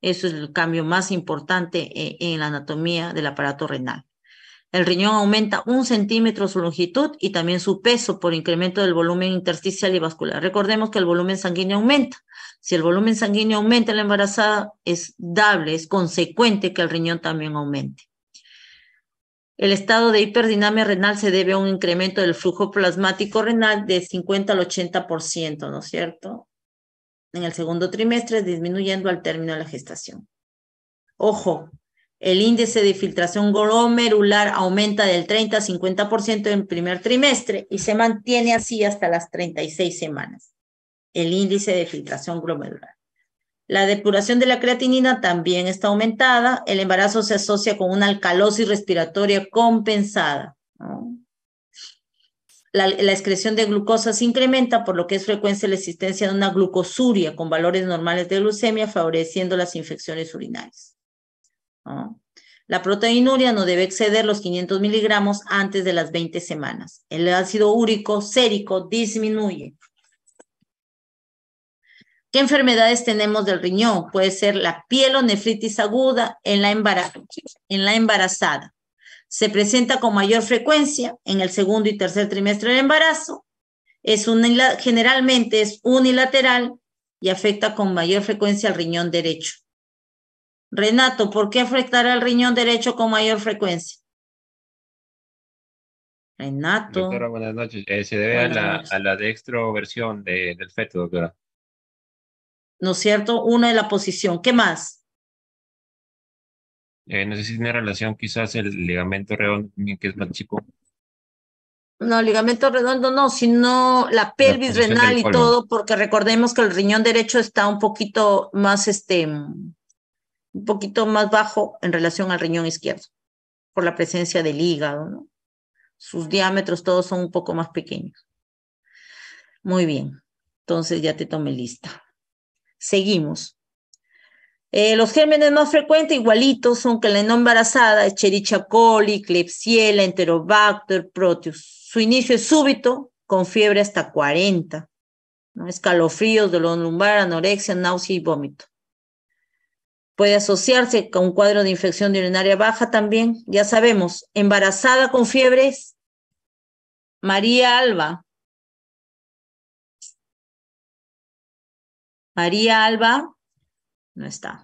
Eso es el cambio más importante eh, en la anatomía del aparato renal. El riñón aumenta un centímetro su longitud y también su peso por incremento del volumen intersticial y vascular. Recordemos que el volumen sanguíneo aumenta. Si el volumen sanguíneo aumenta en la embarazada, es dable, es consecuente que el riñón también aumente. El estado de hiperdinamia renal se debe a un incremento del flujo plasmático renal de 50 al 80%, ¿no es cierto? En el segundo trimestre, disminuyendo al término de la gestación. Ojo, el índice de filtración glomerular aumenta del 30 a 50% en primer trimestre y se mantiene así hasta las 36 semanas. El índice de filtración glomerular. La depuración de la creatinina también está aumentada. El embarazo se asocia con una alcalosis respiratoria compensada. La, la, excreción de glucosa se incrementa, por lo que es frecuente la existencia de una glucosuria con valores normales de glucemia, favoreciendo las infecciones urinarias. La proteinuria no debe exceder los 500 miligramos antes de las 20 semanas. El ácido úrico sérico disminuye. ¿Qué enfermedades tenemos del riñón? Puede ser la pielonefritis aguda en la, en la embarazada. Se presenta con mayor frecuencia en el segundo y tercer trimestre del embarazo. Es generalmente es unilateral y afecta con mayor frecuencia al riñón derecho. Renato, ¿por qué afectará el riñón derecho con mayor frecuencia? Renato. Doctora, buenas noches. Eh, se debe a la, a dextroversión del feto, doctora. ¿No es cierto? Una de la posición. ¿Qué más? Eh, no sé si tiene relación quizás el ligamento redondo, que es más chico. No, ligamento redondo no, sino la pelvis renal y todo, porque recordemos que el riñón derecho está un poquito más, este, un poquito más bajo en relación al riñón izquierdo, por la presencia del hígado, ¿no? Sus diámetros todos son un poco más pequeños. Muy bien, entonces ya te tomé lista. Seguimos. Eh, los gérmenes más frecuentes, igualitos, son que la no embarazada, Escherichia coli, Klebsiella, Enterobacter, Proteus. Su inicio es súbito, con fiebre hasta 40. ¿no? Escalofríos, dolor lumbar, anorexia, náusea y vómito. Puede asociarse con un cuadro de infección de urinaria baja también, ya sabemos. Embarazada con fiebres, María Alba. María Alba no está.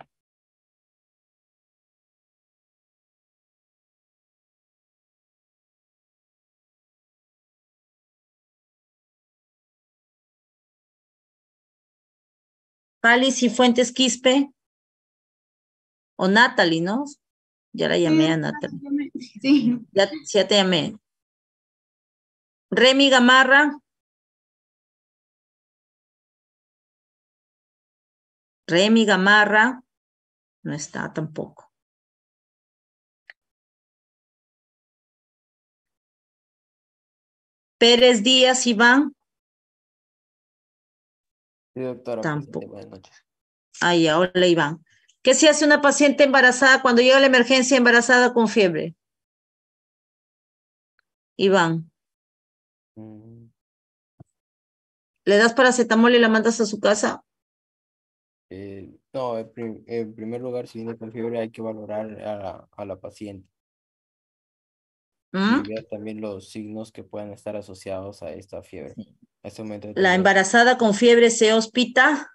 Páliz y Fuentes Quispe. O Natalie, ¿no? Ya la llamé a Natalie. Sí. Ya, te llamé. Remy Gamarra. Remy Gamarra. No está tampoco. Pérez Díaz, Iván. doctora. Pues, tampoco. Buenas Ay, hola, Iván. ¿Qué se hace una paciente embarazada cuando llega a la emergencia embarazada con fiebre? Iván. Mm. ¿Le das paracetamol y la mandas a su casa? Eh, no, en, primer lugar, si viene con fiebre hay que valorar a la, paciente. ¿Mm? Y ver también los signos que puedan estar asociados a esta fiebre. Este la embarazada con fiebre se hospita.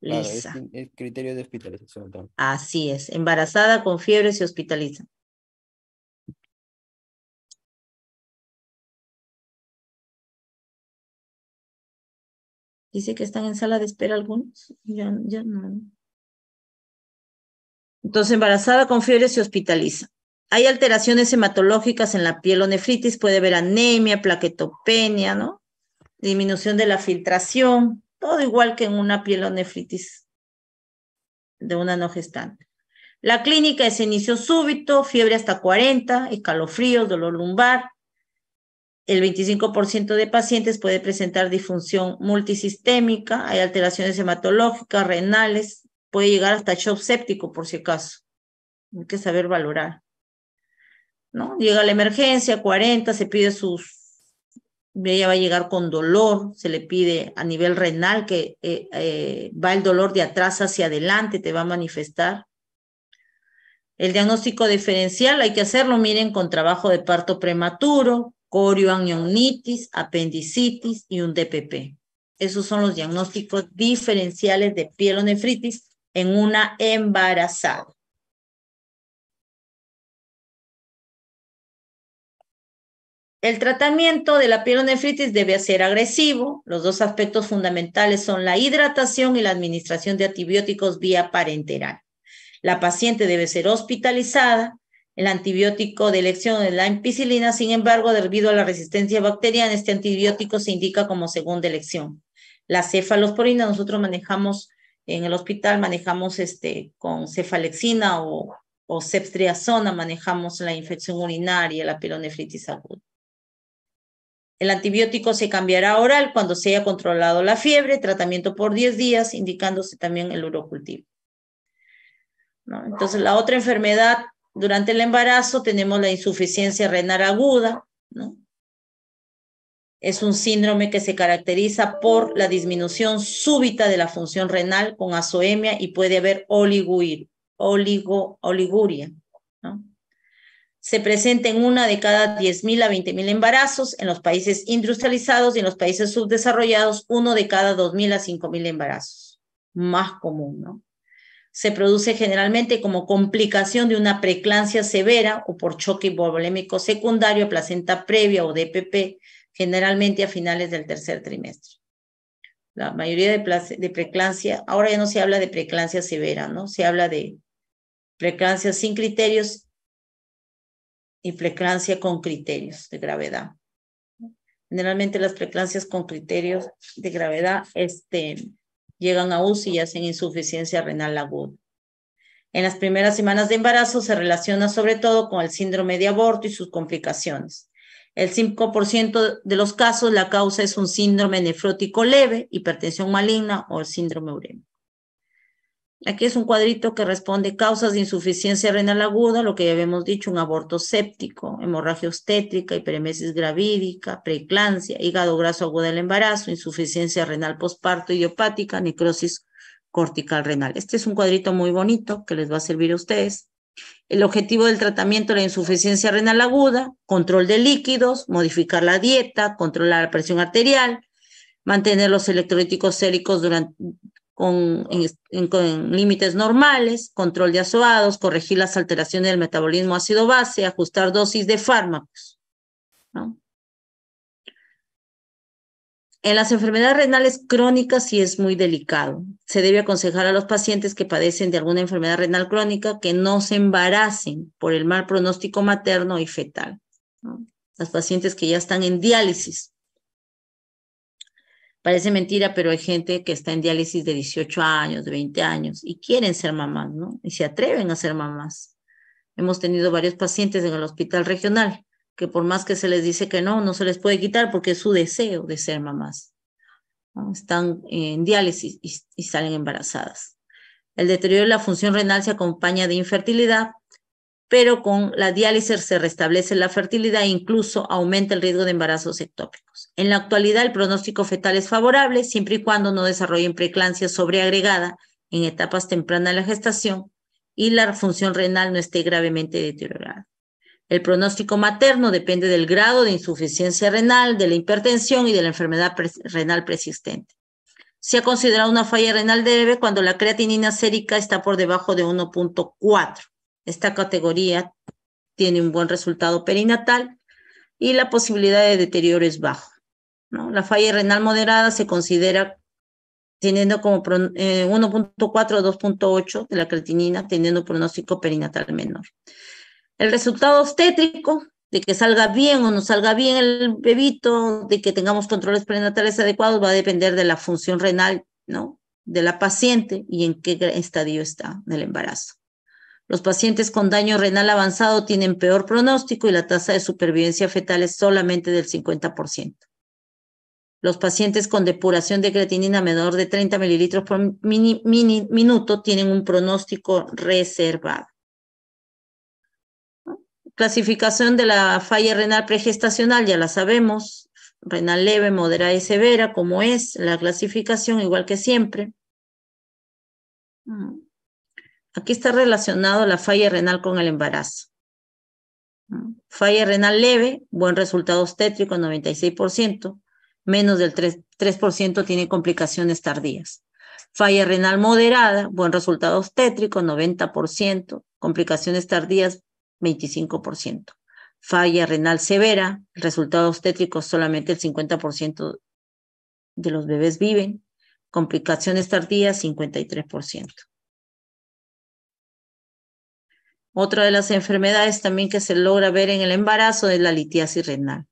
El es, criterio de hospitalización. Así es. Embarazada con fiebre se hospitaliza. Dice que están en sala de espera algunos. Ya, Entonces, embarazada con fiebre se hospitaliza. Hay alteraciones hematológicas en la piel o nefritis, puede haber anemia, plaquetopenia, ¿no? Disminución de la filtración, todo igual que en una pielonefritis de una no gestante. La clínica es inicio súbito, fiebre hasta 40, escalofríos, dolor lumbar. El 25% de pacientes puede presentar disfunción multisistémica, hay alteraciones hematológicas, renales, puede llegar hasta shock séptico por si acaso. Hay que saber valorar. ¿no? Llega la emergencia, 40, se pide sus ella va a llegar con dolor, se le pide a nivel renal que eh, eh, va el dolor de atrás hacia adelante, te va a manifestar. El diagnóstico diferencial hay que hacerlo, miren, con trabajo de parto prematuro, corioamnionitis, apendicitis y un DPP. Esos son los diagnósticos diferenciales de pielonefritis en una embarazada. El tratamiento de la pielonefritis debe ser agresivo. Los dos aspectos fundamentales son la hidratación y la administración de antibióticos vía parenteral. La paciente debe ser hospitalizada. El antibiótico de elección es la empicilina, sin embargo, debido a la resistencia bacteriana, este antibiótico se indica como segunda elección. La cefalosporina nosotros manejamos en el hospital, manejamos este, con cefalexina o, o manejamos la infección urinaria, la pielonefritis aguda. El antibiótico se cambiará oral cuando se haya controlado la fiebre, tratamiento por 10 días, indicándose también el urocultivo. Entonces, la otra enfermedad durante el embarazo tenemos la insuficiencia renal aguda, Es un síndrome que se caracteriza por la disminución súbita de la función renal con azoemia y puede haber oliguria, se presenta en una de cada 10.000 a 20.000 embarazos, en los países industrializados y en los países subdesarrollados, uno de cada 2.000 a 5.000 embarazos, más común, ¿no? Se produce generalmente como complicación de una preclancia severa o por choque hipovolémico secundario a placenta previa o DPP, generalmente a finales del tercer trimestre. La mayoría de, de preclancia, ahora ya no se habla de preclancia severa, ¿no? Se habla de preclancia sin criterios y preclancia con criterios de gravedad. Generalmente las preclancias con criterios de gravedad este, llegan a UCI y hacen insuficiencia renal aguda. En las primeras semanas de embarazo se relaciona sobre todo con el síndrome de aborto y sus complicaciones. El 5% de los casos la causa es un síndrome nefrótico leve, hipertensión maligna o el síndrome urémico. Aquí es un cuadrito que responde causas de insuficiencia renal aguda, lo que ya habíamos dicho, un aborto séptico, hemorragia obstétrica, premesis gravídica, preeclampsia, hígado graso agudo del embarazo, insuficiencia renal postparto idiopática, necrosis cortical renal. Este es un cuadrito muy bonito que les va a servir a ustedes. El objetivo del tratamiento de la insuficiencia renal aguda, control de líquidos, modificar la dieta, controlar la presión arterial, mantener los electrolíticos séricos durante, con, en, límites normales, control de asoados, corregir las alteraciones del metabolismo ácido base, ajustar dosis de fármacos. En las enfermedades renales crónicas sí es muy delicado. Se debe aconsejar a los pacientes que padecen de alguna enfermedad renal crónica que no se embaracen por el mal pronóstico materno y fetal. Las pacientes que ya están en diálisis Parece mentira, pero hay gente que está en diálisis de 18 años, de 20 años, y quieren ser mamás, ¿no? Y se atreven a ser mamás. Hemos tenido varios pacientes en el hospital regional que por más que se les dice que no, no se les puede quitar porque es su deseo de ser mamás. Están en diálisis y salen embarazadas. El deterioro de la función renal se acompaña de infertilidad, pero con la diálisis se restablece la fertilidad e incluso aumenta el riesgo de embarazos ectópicos. En la actualidad, el pronóstico fetal es favorable siempre y cuando no desarrollen preeclampsia sobreagregada en etapas tempranas de la gestación y la función renal no esté gravemente deteriorada. El pronóstico materno depende del grado de insuficiencia renal, de la hipertensión y de la enfermedad renal persistente. Se ha considerado una falla renal de cuando la creatinina sérica está por debajo de 1.4. Esta categoría tiene un buen resultado perinatal y la posibilidad de deterioro es bajo. La falla renal moderada se considera teniendo como 1.4 eh, o 2.8 de la creatinina, teniendo pronóstico perinatal menor. El resultado obstétrico, de que salga bien o no salga bien el bebito, de que tengamos controles perinatales adecuados, va a depender de la función renal, De la paciente y en qué estadio está del embarazo. Los pacientes con daño renal avanzado tienen peor pronóstico y la tasa de supervivencia fetal es solamente del 50%. Los pacientes con depuración de creatinina menor de 30 mililitros por minuto tienen un pronóstico reservado. Clasificación de la falla renal pregestacional, ya la sabemos, renal leve, moderada y severa, como es la clasificación, igual que siempre. Mm. Aquí está relacionado la falla renal con el embarazo. Falla renal leve, buen resultado obstétrico, 96%, menos del 3%, tiene complicaciones tardías. Falla renal moderada, buen resultado obstétrico, 90%, complicaciones tardías, 25%. Falla renal severa, resultado obstétrico, solamente el 50% de los bebés viven, complicaciones tardías, 53%. Otra de las enfermedades también que se logra ver en el embarazo es la litiasis renal.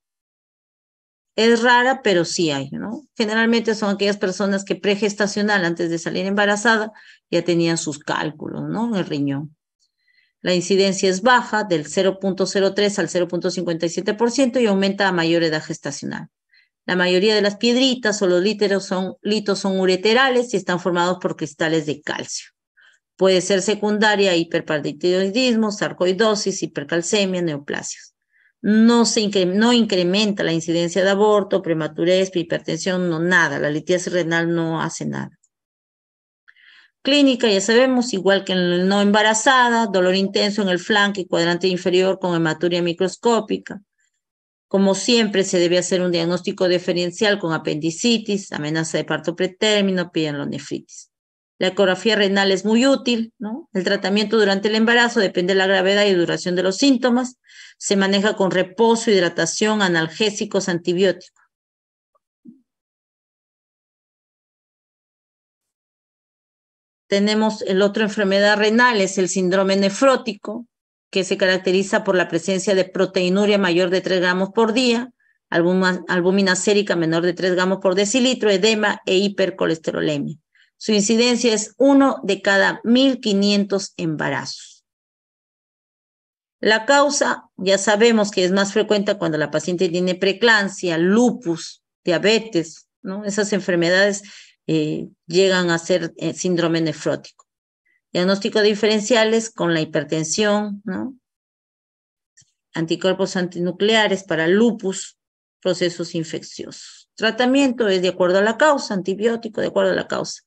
Es rara, pero sí hay, ¿no? Generalmente son aquellas personas que pregestacional, antes de salir embarazada, ya tenían sus cálculos, ¿no? En el riñón. La incidencia es baja, del 0.03 al 0.57% y aumenta a mayor edad gestacional. La mayoría de las piedritas o los líteros son, litos son ureterales y están formados por cristales de calcio. Puede ser secundaria, hiperpartidoidismo, sarcoidosis, hipercalcemia, neoplasias. No, se incrementa la incidencia de aborto, prematurez, hipertensión, no nada. La litiasis renal no hace nada. Clínica, ya sabemos, igual que en la no embarazada, dolor intenso en el flanco y cuadrante inferior con hematuria microscópica. Como siempre, se debe hacer un diagnóstico diferencial con apendicitis, amenaza de parto pretérmino, pielonefritis. La ecografía renal es muy útil, ¿no? El tratamiento durante el embarazo depende de la gravedad y duración de los síntomas. Se maneja con reposo, hidratación, analgésicos, antibióticos. Tenemos el otro enfermedad renal, es el síndrome nefrótico, que se caracteriza por la presencia de proteinuria mayor de 3 gramos por día, albúmina sérica menor de 3 gramos por decilitro, edema e hipercolesterolemia. Su incidencia es uno de cada 1.500 embarazos. La causa, ya sabemos que es más frecuente cuando la paciente tiene preeclampsia, lupus, diabetes, ¿no? Esas enfermedades eh, llegan a ser eh, síndrome nefrótico. Diagnóstico diferenciales con la hipertensión, ¿no? Anticuerpos antinucleares para lupus, procesos infecciosos. Tratamiento es de acuerdo a la causa, antibiótico de acuerdo a la causa.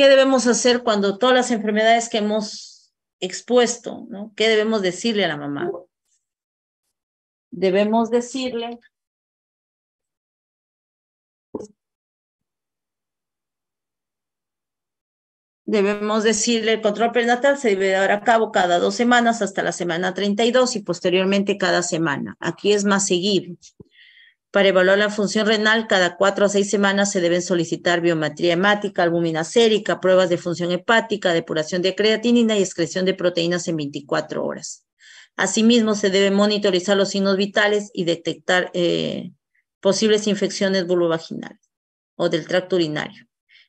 ¿Qué debemos hacer cuando todas las enfermedades que hemos expuesto, ¿no? ¿Qué debemos decirle a la mamá? Debemos decirle debemos decirle, el control prenatal se debe dar a cabo cada dos semanas hasta la semana 32 y posteriormente cada semana. Aquí es más seguido. Para evaluar la función renal, cada cuatro a seis semanas se deben solicitar biometría hemática, albumina sérica, pruebas de función hepática, depuración de creatinina y excreción de proteínas en 24 horas. Asimismo, se debe monitorizar los signos vitales y detectar eh, posibles infecciones vulvovaginales o del tracto urinario.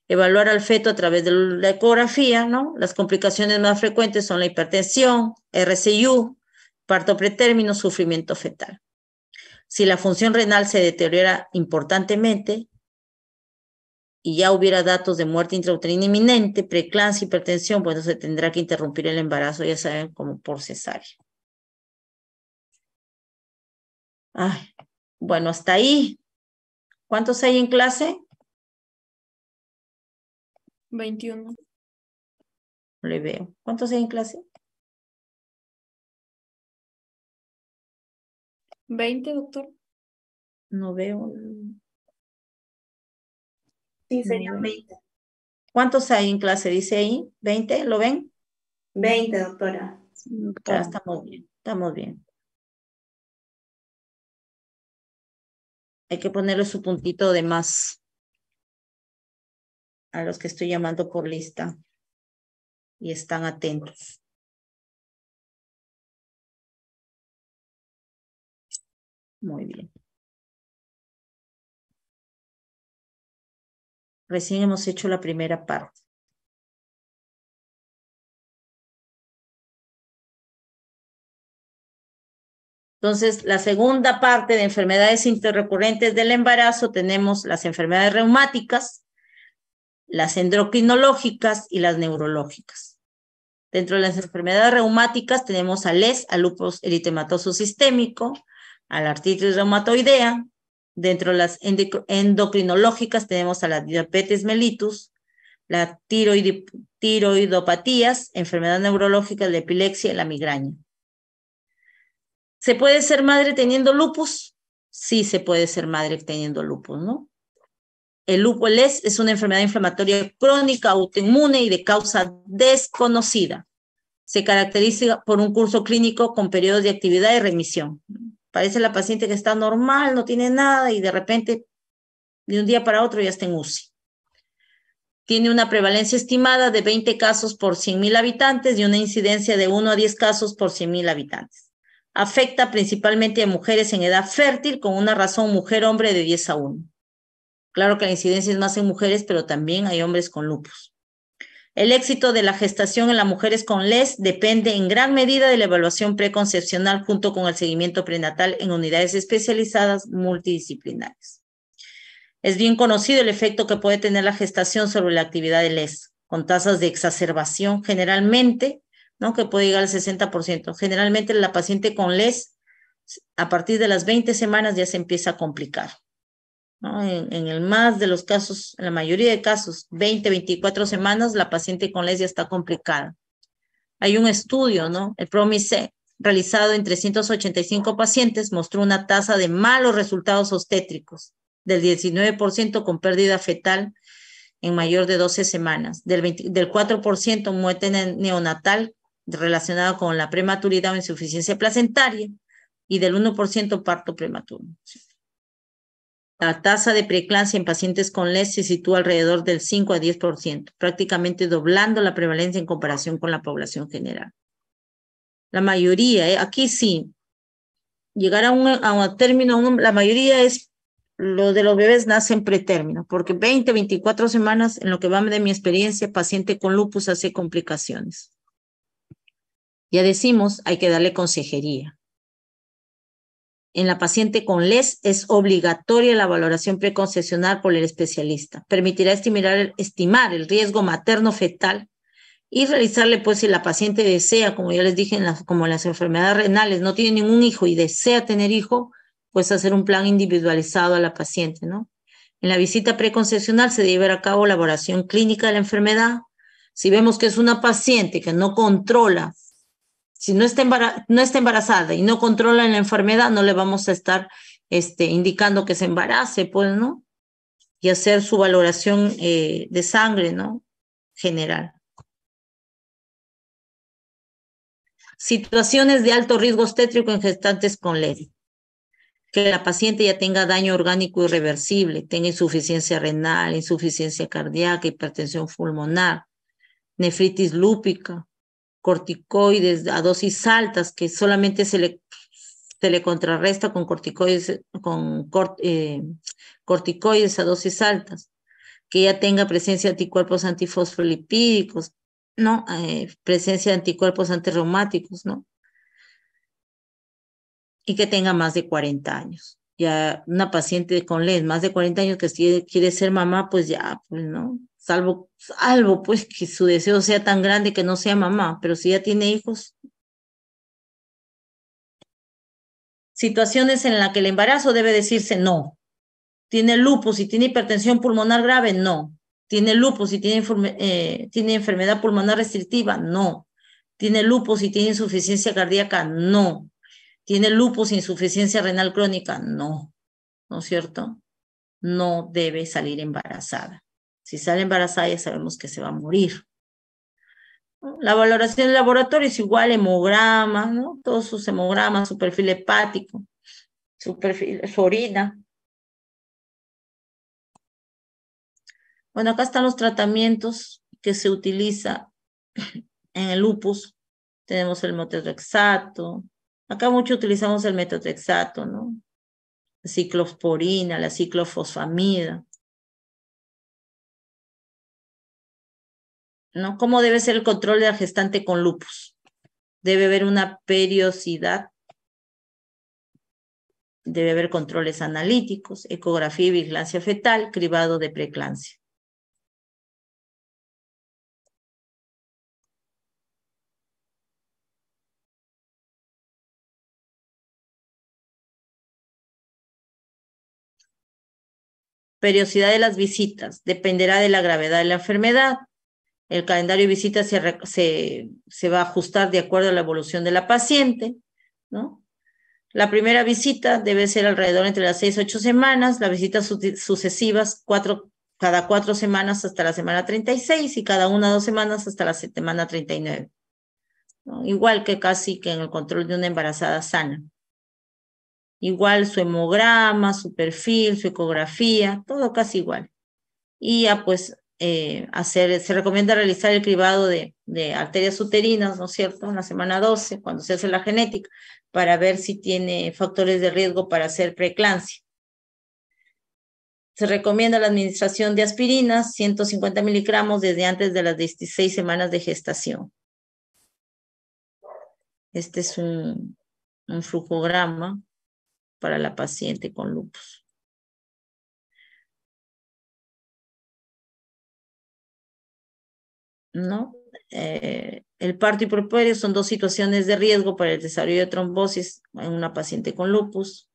Evaluar al feto a través de la ecografía, ¿no? Las complicaciones más frecuentes son la hipertensión, RCU, parto pretérmino, sufrimiento fetal si la función renal se deteriora importantemente y ya hubiera datos de muerte intrauterina inminente, preeclampsia, hipertensión, bueno, se tendrá que interrumpir el embarazo, ya saben, como por cesárea. Ay, bueno, hasta ahí. ¿Cuántos hay en clase? 21. Le veo. ¿Cuántos hay en clase? ¿20, doctor? No veo. Sí, serían veinte. ¿Cuántos hay en clase? Dice ahí, 20, ¿lo ven? 20, doctora. doctora ah. estamos bien, estamos bien. Hay que ponerle su puntito de más a los que estoy llamando por lista y están atentos. Muy bien. Recién hemos hecho la primera parte. Entonces, la segunda parte de enfermedades interrecurrentes del embarazo tenemos las enfermedades reumáticas, las endocrinológicas y las neurológicas. Dentro de las enfermedades reumáticas tenemos al LES, a lupus eritematoso sistémico, a la artritis reumatoidea, dentro de las endocrinológicas tenemos a la diabetes mellitus, la tiroidopatías, enfermedad neurológica, la epilepsia y la migraña. ¿Se puede ser madre teniendo lupus? Sí, se puede ser madre teniendo lupus, ¿no? El lupus es, es una enfermedad inflamatoria crónica, autoinmune y de causa desconocida. Se caracteriza por un curso clínico con periodos de actividad y remisión. Parece la paciente que está normal, no tiene nada y de repente, de un día para otro, ya está en UCI. Tiene una prevalencia estimada de 20 casos por 100.000 habitantes y una incidencia de 1 a 10 casos por 100.000 habitantes. Afecta principalmente a mujeres en edad fértil con una razón mujer-hombre de 10 a 1. Claro que la incidencia es más en mujeres, pero también hay hombres con lupus. El éxito de la gestación en las mujeres con LES depende en gran medida de la evaluación preconcepcional junto con el seguimiento prenatal en unidades especializadas multidisciplinares. Es bien conocido el efecto que puede tener la gestación sobre la actividad de LES, con tasas de exacerbación generalmente, ¿no? que puede llegar al 60%. Generalmente la paciente con LES a partir de las 20 semanas ya se empieza a complicar. En, el más de los casos, en la mayoría de casos, 20, 24 semanas, la paciente con lesia está complicada. Hay un estudio, ¿no? El PROMISE, realizado en 385 pacientes, mostró una tasa de malos resultados obstétricos del 19% con pérdida fetal en mayor de 12 semanas, del, del 4% muerte neonatal relacionada con la prematuridad o insuficiencia placentaria y del 1% parto prematuro. La tasa de preeclampsia en pacientes con LES se sitúa alrededor del 5 a 10%, prácticamente doblando la prevalencia en comparación con la población general. La mayoría, eh, aquí sí, llegar a un, término, la mayoría es lo de los bebés nacen pretérmino, porque 20, 24 semanas, en lo que va de mi experiencia, paciente con lupus hace complicaciones. Ya decimos, hay que darle consejería en la paciente con LES es obligatoria la valoración preconcepcional por el especialista. Permitirá estimar, el riesgo materno-fetal y realizarle, pues, si la paciente desea, como ya les dije, como las enfermedades renales, no tiene ningún hijo y desea tener hijo, pues hacer un plan individualizado a la paciente, ¿no? En la visita preconcepcional se debe llevar a cabo la valoración clínica de la enfermedad. Si vemos que es una paciente que no controla si no está, embarazada, no está embarazada y no controla la enfermedad, no le vamos a estar este, indicando que se embarace, pues, ¿no? Y hacer su valoración eh, de sangre, ¿no? General. Situaciones de alto riesgo obstétrico en gestantes con LED que la paciente ya tenga daño orgánico irreversible, tenga insuficiencia renal, insuficiencia cardíaca, hipertensión pulmonar, nefritis lúpica, corticoides a dosis altas que solamente se le, le contrarresta con corticoides, con eh, corticoides a dosis altas, que ya tenga presencia de anticuerpos antifosfolipídicos, ¿no? Eh, presencia de anticuerpos antirreumáticos, ¿no? Y que tenga más de 40 años. Ya una paciente con LES, más de 40 años que quiere ser mamá, pues ya, pues no, salvo, salvo pues que su deseo sea tan grande que no sea mamá, pero si ya tiene hijos. Situaciones en las que el embarazo debe decirse no. Tiene lupus y tiene hipertensión pulmonar grave, no. Tiene lupus y tiene, eh, tiene enfermedad pulmonar restrictiva, no. Tiene lupus y tiene insuficiencia cardíaca, no. Tiene lupus, insuficiencia renal crónica, no. ¿No es cierto? No debe salir embarazada. Si sale embarazada ya sabemos que se va a morir. La valoración del laboratorio es igual, hemograma, ¿no? Todos sus hemogramas, su perfil hepático, su, perfil, su Bueno, acá están los tratamientos que se utiliza en el lupus. Tenemos el metotrexato. Acá mucho utilizamos el metotrexato, ¿no? La ciclosporina, la ciclofosfamida. ¿no? ¿Cómo debe ser el control de la gestante con lupus? Debe haber una periodicidad, debe haber controles analíticos, ecografía y vigilancia fetal, cribado de preeclampsia. Periodicidad de las visitas dependerá de la gravedad de la enfermedad, el calendario de visitas se, va a ajustar de acuerdo a la evolución de la paciente, ¿no? La primera visita debe ser alrededor entre las seis y ocho semanas, las visitas sucesivas cuatro, cada cuatro semanas hasta la semana 36 y cada una dos semanas hasta la semana 39. Igual que casi que en el control de una embarazada sana. Igual su hemograma, su perfil, su ecografía, todo casi igual. Y ya pues eh, hacer, se recomienda realizar el cribado de, arterias uterinas, ¿no es cierto?, en la semana 12, cuando se hace la genética, para ver si tiene factores de riesgo para hacer preeclampsia. Se recomienda la administración de aspirinas, 150 miligramos desde antes de las 16 semanas de gestación. Este es un, un flujograma para la paciente con lupus. ¿no? Eh, el parto y puerperio son dos situaciones de riesgo para el desarrollo de trombosis en una paciente con lupus.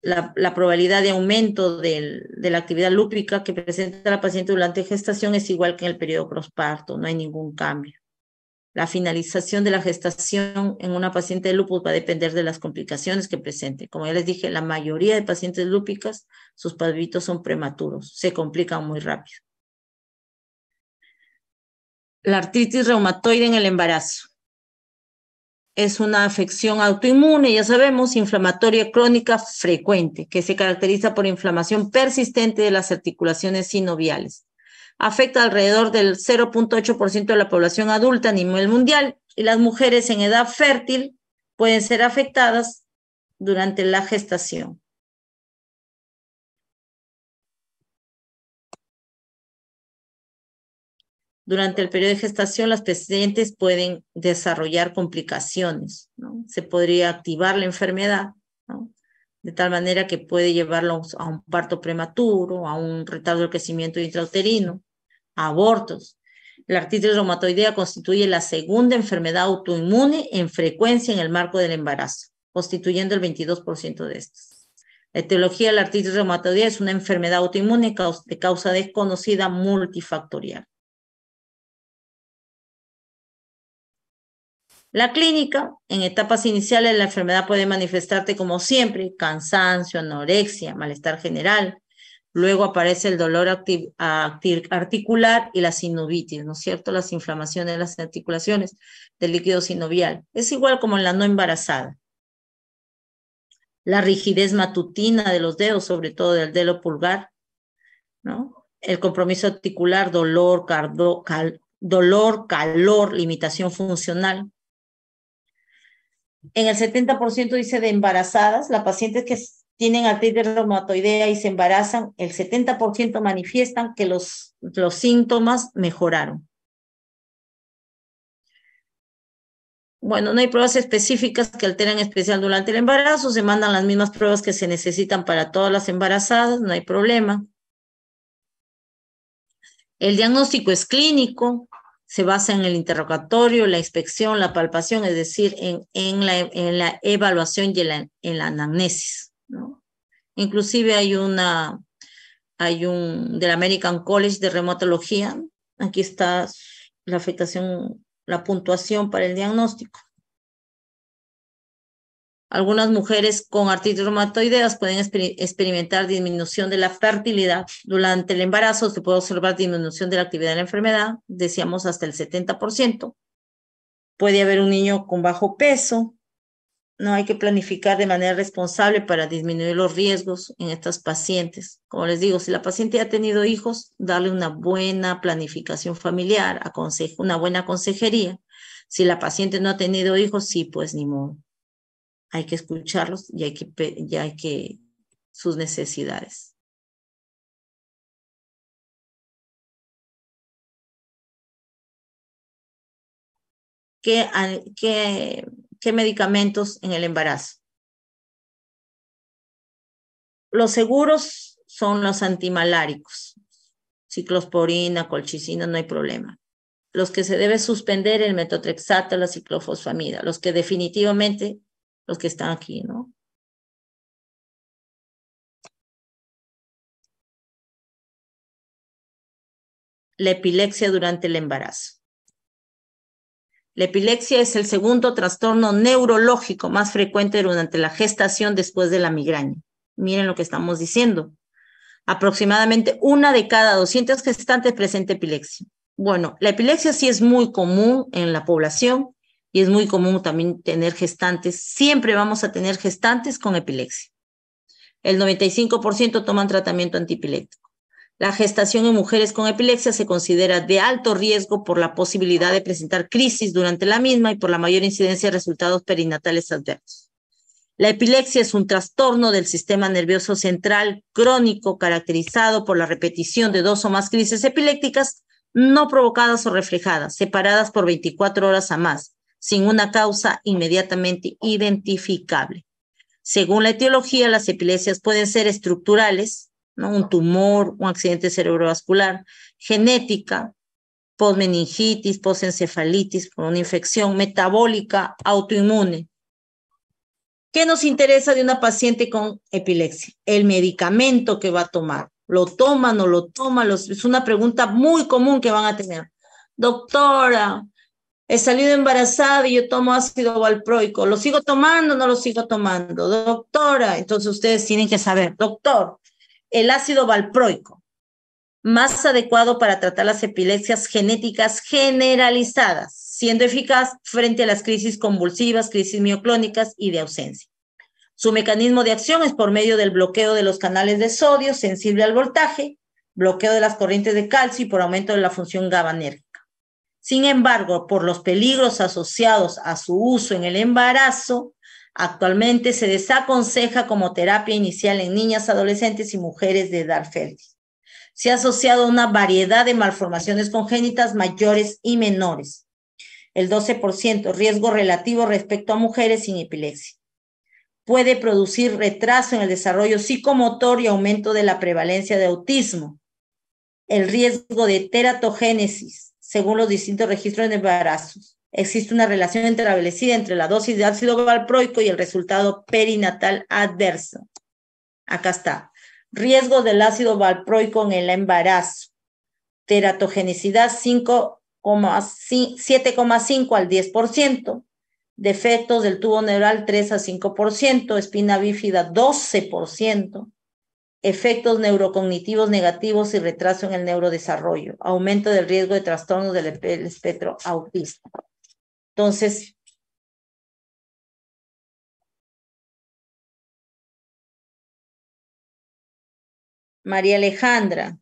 La, probabilidad de aumento de la actividad lúpica que presenta la paciente durante gestación es igual que en el periodo posparto, no hay ningún cambio. La finalización de la gestación en una paciente de lupus va a depender de las complicaciones que presente. Como ya les dije, la mayoría de pacientes lúpicas, sus palvitos son prematuros, se complican muy rápido la artritis reumatoide en el embarazo. Es una afección autoinmune, ya sabemos, inflamatoria crónica frecuente, que se caracteriza por inflamación persistente de las articulaciones sinoviales. Afecta alrededor del 0.8% de la población adulta a nivel mundial y las mujeres en edad fértil pueden ser afectadas durante la gestación. Durante el periodo de gestación, las pacientes pueden desarrollar complicaciones, Se podría activar la enfermedad, De tal manera que puede llevarlo a un parto prematuro, a un retardo del crecimiento intrauterino, a abortos. La artritis reumatoidea constituye la segunda enfermedad autoinmune en frecuencia en el marco del embarazo, constituyendo el 22% de estas. La etiología de la artritis reumatoidea es una enfermedad autoinmune de causa desconocida multifactorial. La clínica, en etapas iniciales la enfermedad puede manifestarte como siempre, cansancio, anorexia, malestar general. Luego aparece el dolor articular y la sinovitis, ¿no es cierto? Las inflamaciones de las articulaciones del líquido sinovial. Es igual como en la no embarazada. La rigidez matutina de los dedos, sobre todo del dedo pulgar, ¿no? El compromiso articular, dolor calor, limitación funcional, en el 70% dice de embarazadas, las pacientes que tienen artritis reumatoidea y se embarazan, el 70% manifiestan que los, los síntomas mejoraron. Bueno, no hay pruebas específicas que alteran especial durante el embarazo, se mandan las mismas pruebas que se necesitan para todas las embarazadas, no hay problema. El diagnóstico es clínico, se basa en el interrogatorio, la inspección, la palpación, es decir, en, en, la, en la, evaluación y en la, en la anamnesis. Inclusive hay una, hay un del American College de Reumatología, aquí está la afectación, la puntuación para el diagnóstico. Algunas mujeres con artritis reumatoideas pueden experimentar disminución de la fertilidad. Durante el embarazo se puede observar disminución de la actividad de la enfermedad, decíamos hasta el 70%. Puede haber un niño con bajo peso. No hay que planificar de manera responsable para disminuir los riesgos en estas pacientes. Como les digo, si la paciente ha tenido hijos, darle una buena planificación familiar, una buena consejería. Si la paciente no ha tenido hijos, sí, pues ni modo hay que escucharlos y hay que, hay que sus necesidades. ¿Qué, qué medicamentos en el embarazo? Los seguros son los antimaláricos, ciclosporina, colchicina, no hay problema. Los que se debe suspender el metotrexato, la ciclofosfamida. Los que definitivamente los que están aquí, ¿no? La epilepsia durante el embarazo. La epilepsia es el segundo trastorno neurológico más frecuente durante la gestación después de la migraña. Miren lo que estamos diciendo. Aproximadamente una de cada 200 gestantes presenta epilepsia. Bueno, la epilepsia sí es muy común en la población, y es muy común también tener gestantes. Siempre vamos a tener gestantes con epilepsia. El 95% toman tratamiento antipiléctico. La gestación en mujeres con epilepsia se considera de alto riesgo por la posibilidad de presentar crisis durante la misma y por la mayor incidencia de resultados perinatales adversos. La epilepsia es un trastorno del sistema nervioso central crónico caracterizado por la repetición de dos o más crisis epilépticas no provocadas o reflejadas, separadas por 24 horas a más, sin una causa inmediatamente identificable. Según la etiología, las epilepsias pueden ser estructurales, un tumor, un accidente cerebrovascular, genética, posmeningitis, posencefalitis, por una infección metabólica autoinmune. ¿Qué nos interesa de una paciente con epilepsia? El medicamento que va a tomar. ¿Lo toma, no lo toma? es una pregunta muy común que van a tener. Doctora, he salido embarazada y yo tomo ácido valproico, ¿lo sigo tomando o no lo sigo tomando? Doctora, entonces ustedes tienen que saber, doctor, el ácido valproico más adecuado para tratar las epilepsias genéticas generalizadas, siendo eficaz frente a las crisis convulsivas, crisis mioclónicas y de ausencia. Su mecanismo de acción es por medio del bloqueo de los canales de sodio sensible al voltaje, bloqueo de las corrientes de calcio y por aumento de la función gaba sin embargo, por los peligros asociados a su uso en el embarazo, actualmente se desaconseja como terapia inicial en niñas, adolescentes y mujeres de edad fértil. Se ha asociado a una variedad de malformaciones congénitas mayores y menores, el 12% riesgo relativo respecto a mujeres sin epilepsia. Puede producir retraso en el desarrollo psicomotor y aumento de la prevalencia de autismo. El riesgo de teratogénesis, según los distintos registros de embarazos. Existe una relación establecida entre la dosis de ácido valproico y el resultado perinatal adverso. Acá está. Riesgo del ácido valproico en el embarazo. Teratogenicidad 7,5 al 10%. Defectos del tubo neural 3 a 5%. Espina bífida 12% efectos neurocognitivos negativos y retraso en el neurodesarrollo, aumento del riesgo de trastornos del espectro autista. Entonces, María Alejandra.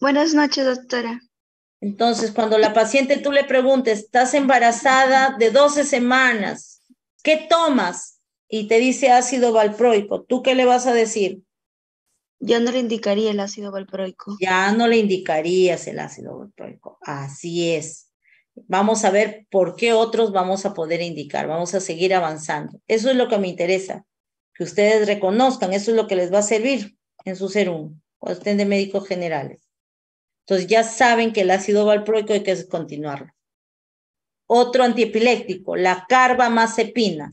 Buenas noches, doctora. Entonces, cuando la paciente tú le preguntes, estás embarazada de 12 semanas, ¿qué tomas? y te dice ácido valproico, ¿tú qué le vas a decir? Ya no le indicaría el ácido valproico. Ya no le indicarías el ácido valproico. Así es. Vamos a ver por qué otros vamos a poder indicar. Vamos a seguir avanzando. Eso es lo que me interesa, que ustedes reconozcan. Eso es lo que les va a servir en su serum, cuando estén de médicos generales. Entonces ya saben que el ácido valproico hay que continuarlo. Otro antiepiléctico. la carbamazepina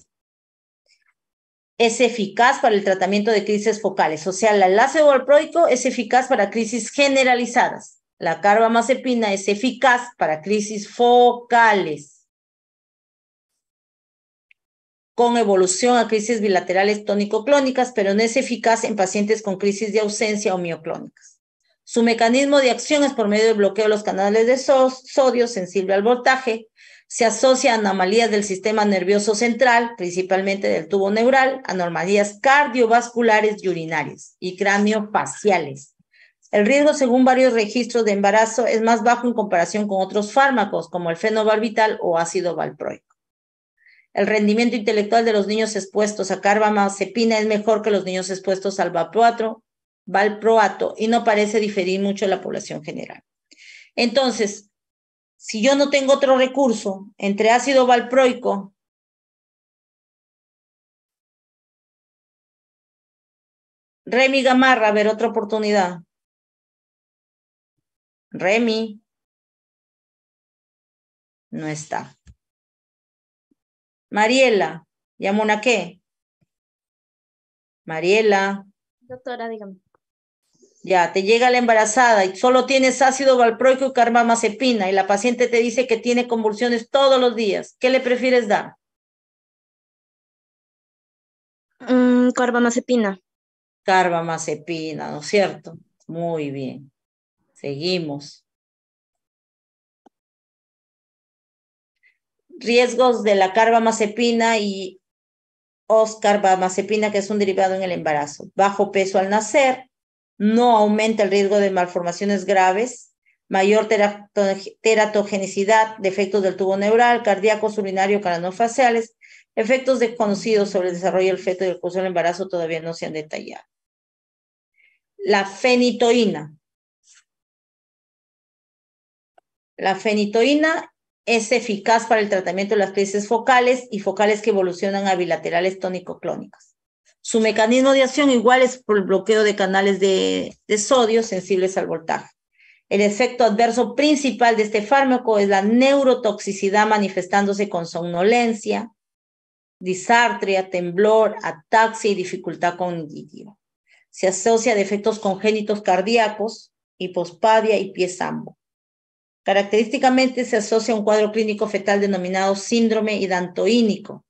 es eficaz para el tratamiento de crisis focales. O sea, el enlace es eficaz para crisis generalizadas. La carbamazepina es eficaz para crisis focales. Con evolución a crisis bilaterales tónico-clónicas, pero no es eficaz en pacientes con crisis de ausencia o mioclónicas. Su mecanismo de acción es por medio del bloqueo de los canales de sodio sensible al voltaje, se asocia a anomalías del sistema nervioso central, principalmente del tubo neural, anomalías cardiovasculares y urinarias y craneofaciales. El riesgo, según varios registros de embarazo, es más bajo en comparación con otros fármacos, como el fenobarbital o ácido valproico. El rendimiento intelectual de los niños expuestos a carbamazepina es mejor que los niños expuestos al valproato, valproato y no parece diferir mucho de la población general. Entonces, si yo no tengo otro recurso entre ácido valproico Remy Gamarra, a ver otra oportunidad. Remy. No está. Mariela, ¿llamó a qué? Mariela. Doctora, dígame. Ya, te llega la embarazada y solo tienes ácido valproico y carbamazepina y la paciente te dice que tiene convulsiones todos los días. ¿Qué le prefieres dar? Mm, carbamazepina. Carbamazepina, ¿no es cierto? Muy bien. Seguimos. Riesgos de la carbamazepina y oscarbamazepina, que es un derivado en el embarazo. Bajo peso al nacer, no aumenta el riesgo de malformaciones graves, mayor teratogenicidad, defectos del tubo neural, cardíacos, urinario, cranofaciales, efectos desconocidos sobre el desarrollo del feto y el curso del embarazo todavía no se han detallado. La fenitoína. La fenitoína es eficaz para el tratamiento de las crisis focales y focales que evolucionan a bilaterales tónico-clónicas. Su mecanismo de acción igual es por el bloqueo de canales de, sodio sensibles al voltaje. El efecto adverso principal de este fármaco es la neurotoxicidad manifestándose con somnolencia, disartria, temblor, ataxia y dificultad cognitiva. Se asocia a defectos congénitos cardíacos, hipospadia y pie Característicamente se asocia a un cuadro clínico fetal denominado síndrome hidantoínico,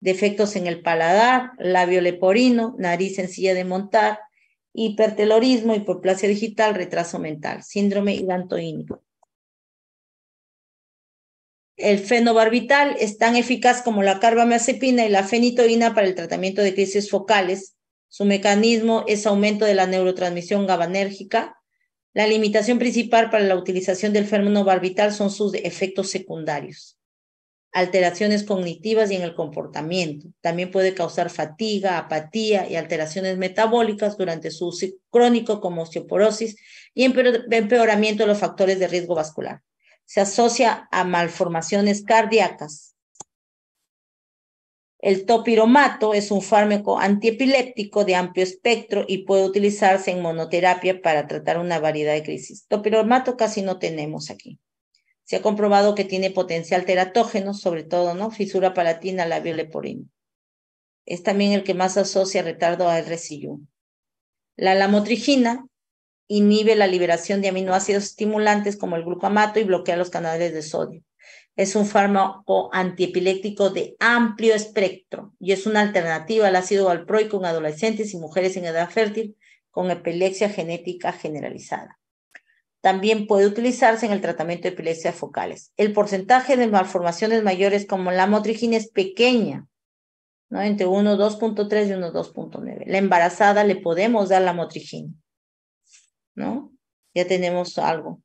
defectos en el paladar, labio leporino, nariz sencilla de montar, hipertelorismo, hipoplasia digital, retraso mental, síndrome hidantoínico. El fenobarbital es tan eficaz como la carbamazepina y la fenitoína para el tratamiento de crisis focales. Su mecanismo es aumento de la neurotransmisión gabanérgica. La limitación principal para la utilización del fenobarbital son sus efectos secundarios alteraciones cognitivas y en el comportamiento. También puede causar fatiga, apatía y alteraciones metabólicas durante su uso crónico como osteoporosis y empeoramiento de los factores de riesgo vascular. Se asocia a malformaciones cardíacas. El topiromato es un fármaco antiepiléptico de amplio espectro y puede utilizarse en monoterapia para tratar una variedad de crisis. Topiromato casi no tenemos aquí se ha comprobado que tiene potencial teratógeno, sobre todo, ¿no? Fisura palatina, labio leporino. Es también el que más asocia retardo al residuo. La lamotrigina inhibe la liberación de aminoácidos estimulantes como el glucamato y bloquea los canales de sodio. Es un fármaco antiepiléctico de amplio espectro y es una alternativa al ácido valproico en adolescentes y mujeres en edad fértil con epilepsia genética generalizada también puede utilizarse en el tratamiento de epilepsias focales. El porcentaje de malformaciones mayores como la motrigina es pequeña, ¿no? entre 1, 2.3 y 1, 2.9. La embarazada le podemos dar la motrigina, ¿no? Ya tenemos algo.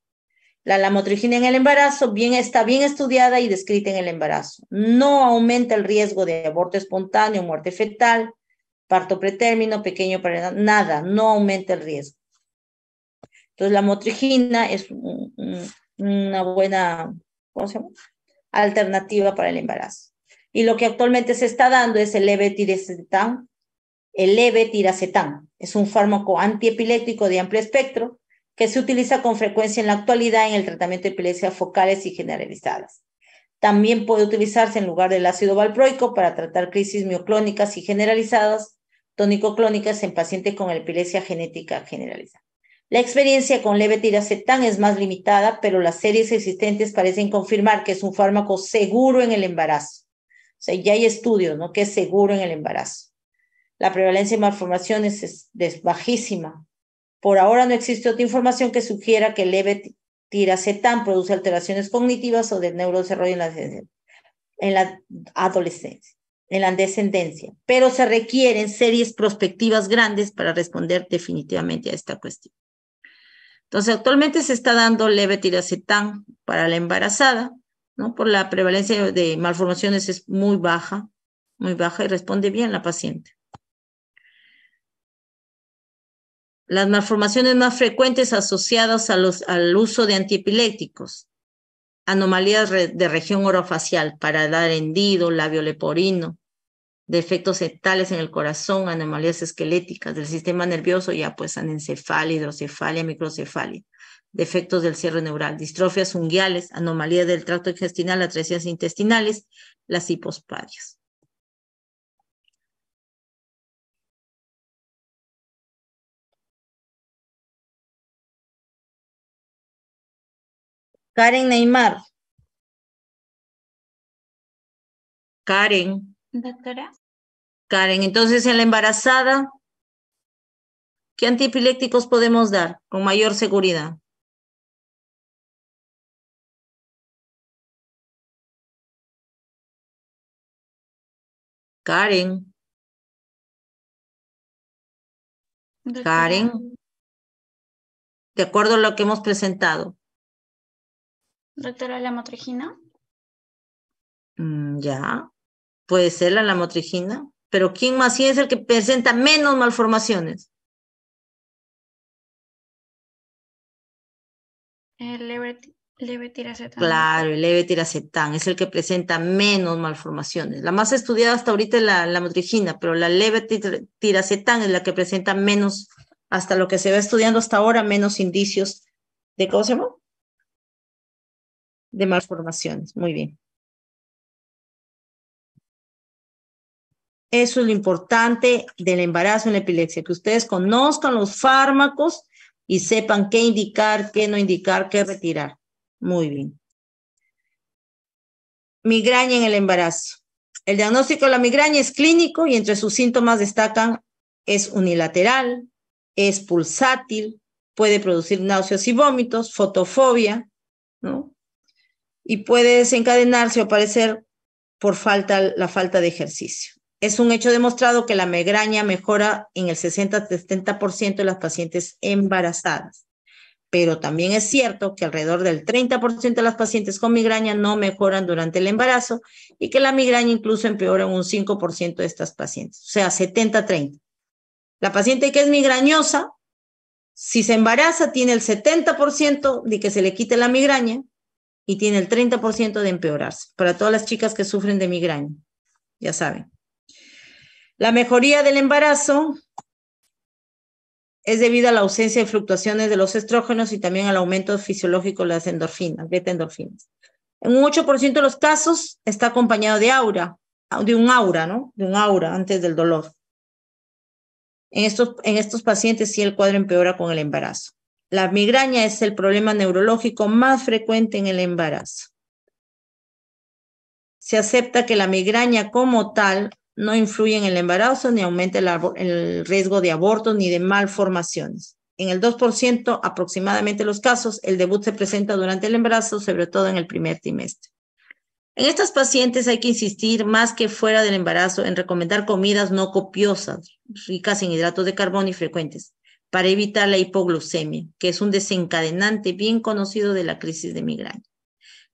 La lamotrigina en el embarazo bien, está bien estudiada y descrita en el embarazo. No aumenta el riesgo de aborto espontáneo, muerte fetal, parto pretérmino, pequeño para nada, no aumenta el riesgo. Entonces la motrigina es una buena alternativa para el embarazo. Y lo que actualmente se está dando es el levetiracetam. El levetiracetam es un fármaco antiepiléptico de amplio espectro que se utiliza con frecuencia en la actualidad en el tratamiento de epilepsias focales y generalizadas. También puede utilizarse en lugar del ácido valproico para tratar crisis mioclónicas y generalizadas, tónico-clónicas en pacientes con epilepsia genética generalizada. La experiencia con levetiracetam es más limitada, pero las series existentes parecen confirmar que es un fármaco seguro en el embarazo. O sea, ya hay estudios, ¿no? Que es seguro en el embarazo. La prevalencia de malformaciones es, bajísima. Por ahora no existe otra información que sugiera que levetiracetam produce alteraciones cognitivas o de neurodesarrollo en la, en la adolescencia en la descendencia, pero se requieren series prospectivas grandes para responder definitivamente a esta cuestión. Entonces, actualmente se está dando leve tiracetán para la embarazada, ¿no? Por la prevalencia de malformaciones es muy baja, muy baja y responde bien la paciente. Las malformaciones más frecuentes asociadas a los, al uso de antiepilépticos, anomalías de región orofacial, dar hendido, labio leporino, defectos etales en el corazón, anomalías esqueléticas del sistema nervioso, ya pues anencefalia, hidrocefalia, microcefalia, defectos del cierre neural, distrofias unguiales, anomalías del tracto intestinal, atresias intestinales, las hipospadias. Karen Neymar. Karen. Doctora. Karen, entonces en la embarazada, ¿qué antiepilépticos podemos dar con mayor seguridad? Karen. Karen. De acuerdo a lo que hemos presentado. Doctora, la mm, ya. Puede ser la lamotrigina, pero ¿quién más es el que presenta menos malformaciones? El levetiracetam. Claro, el levetiracetam es el que presenta menos malformaciones. La más estudiada hasta ahorita es la lamotrigina, pero la levetiracetam es la que presenta menos, hasta lo que se va estudiando hasta ahora, menos indicios de, ¿cómo se De malformaciones. Muy bien. Eso es lo importante del embarazo en la epilepsia, que ustedes conozcan los fármacos y sepan qué indicar, qué no indicar, qué retirar. Muy bien. Migraña en el embarazo. El diagnóstico de la migraña es clínico y entre sus síntomas destacan es unilateral, es pulsátil, puede producir náuseas y vómitos, fotofobia, ¿no? Y puede desencadenarse o aparecer por falta, la falta de ejercicio. Es un hecho demostrado que la migraña mejora en el 60-70% de las pacientes embarazadas, pero también es cierto que alrededor del 30% de las pacientes con migraña no mejoran durante el embarazo y que la migraña incluso empeora en un 5% de estas pacientes, o sea, 70-30. La paciente que es migrañosa, si se embaraza, tiene el 70% de que se le quite la migraña y tiene el 30% de empeorarse, para todas las chicas que sufren de migraña, ya saben. La mejoría del embarazo es debido a la ausencia de fluctuaciones de los estrógenos y también al aumento fisiológico de las endorfinas, beta endorfinas. En un 8% de los casos está acompañado de aura, de un aura, ¿no? De un aura antes del dolor. En estos, en estos pacientes sí el cuadro empeora con el embarazo. La migraña es el problema neurológico más frecuente en el embarazo. Se acepta que la migraña como tal no influye en el embarazo ni aumenta el, riesgo de aborto ni de malformaciones. En el 2% aproximadamente los casos, el debut se presenta durante el embarazo, sobre todo en el primer trimestre. En estas pacientes hay que insistir más que fuera del embarazo en recomendar comidas no copiosas, ricas en hidratos de carbono y frecuentes, para evitar la hipoglucemia, que es un desencadenante bien conocido de la crisis de migraña.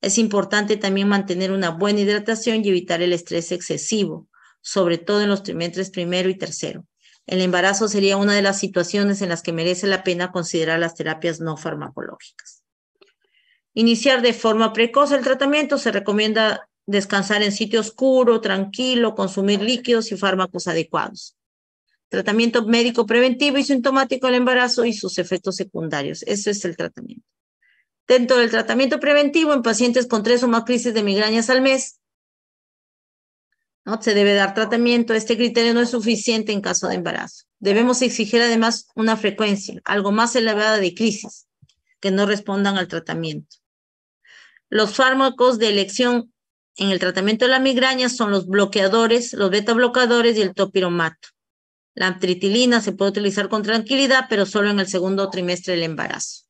Es importante también mantener una buena hidratación y evitar el estrés excesivo, sobre todo en los trimestres primero y tercero. El embarazo sería una de las situaciones en las que merece la pena considerar las terapias no farmacológicas. Iniciar de forma precoz el tratamiento se recomienda descansar en sitio oscuro, tranquilo, consumir líquidos y fármacos adecuados. Tratamiento médico preventivo y sintomático del embarazo y sus efectos secundarios. Eso es el tratamiento. Dentro del tratamiento preventivo, en pacientes con tres o más crisis de migrañas al mes, se debe dar tratamiento. Este criterio no es suficiente en caso de embarazo. Debemos exigir además una frecuencia, algo más elevada de crisis, que no respondan al tratamiento. Los fármacos de elección en el tratamiento de la migraña son los bloqueadores, los beta bloqueadores y el topiromato. La amtritilina se puede utilizar con tranquilidad, pero solo en el segundo trimestre del embarazo.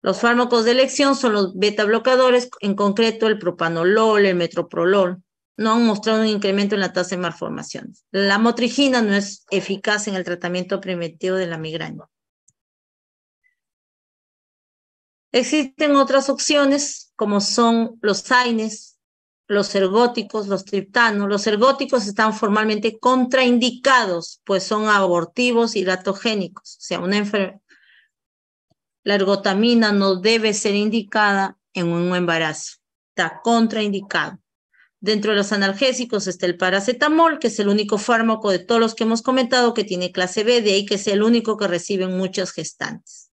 Los fármacos de elección son los beta bloqueadores, en concreto el propanolol, el metroprolol no han mostrado un incremento en la tasa de malformaciones. La motrigina no es eficaz en el tratamiento primitivo de la migraña. Existen otras opciones, como son los AINES, los ergóticos, los triptanos. Los ergóticos están formalmente contraindicados, pues son abortivos y latogénicos. O sea, una la ergotamina no debe ser indicada en un embarazo. Está contraindicado. Dentro de los analgésicos está el paracetamol, que es el único fármaco de todos los que hemos comentado que tiene clase B, de ahí que es el único que reciben muchas gestantes.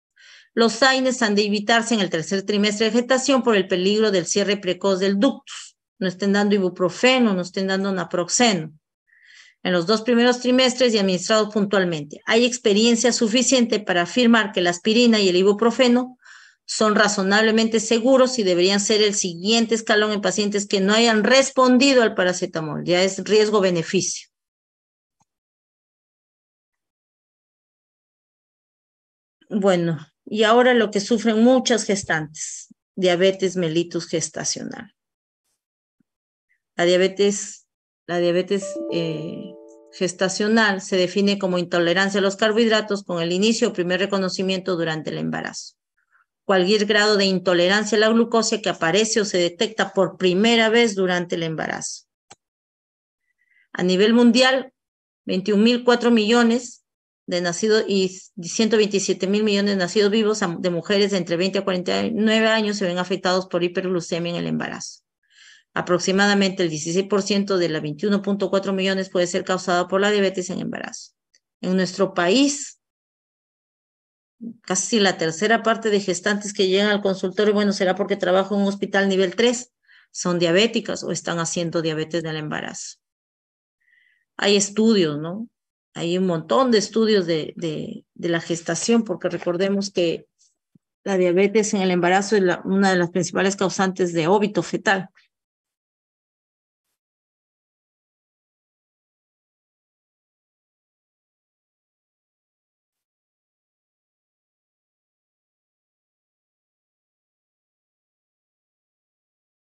Los AINES han de evitarse en el tercer trimestre de gestación por el peligro del cierre precoz del ductus. No estén dando ibuprofeno, no estén dando naproxeno. En los dos primeros trimestres y administrados puntualmente. Hay experiencia suficiente para afirmar que la aspirina y el ibuprofeno son razonablemente seguros y deberían ser el siguiente escalón en pacientes que no hayan respondido al paracetamol. Ya es riesgo-beneficio. Bueno, y ahora lo que sufren muchas gestantes, diabetes mellitus gestacional. La diabetes, la diabetes eh, gestacional se define como intolerancia a los carbohidratos con el inicio o primer reconocimiento durante el embarazo cualquier grado de intolerancia a la glucosa que aparece o se detecta por primera vez durante el embarazo. A nivel mundial, 21.4 millones de nacidos y 127.000 millones de nacidos vivos de mujeres de entre 20 a 49 años se ven afectados por hiperglucemia en el embarazo. Aproximadamente el 16% de las 21.4 millones puede ser causado por la diabetes en embarazo. En nuestro país, casi la tercera parte de gestantes que llegan al consultorio, bueno, será porque trabajo en un hospital nivel 3, son diabéticas o están haciendo diabetes del embarazo. Hay estudios, ¿no? Hay un montón de estudios de, la gestación, porque recordemos que la diabetes en el embarazo es una de las principales causantes de óbito fetal.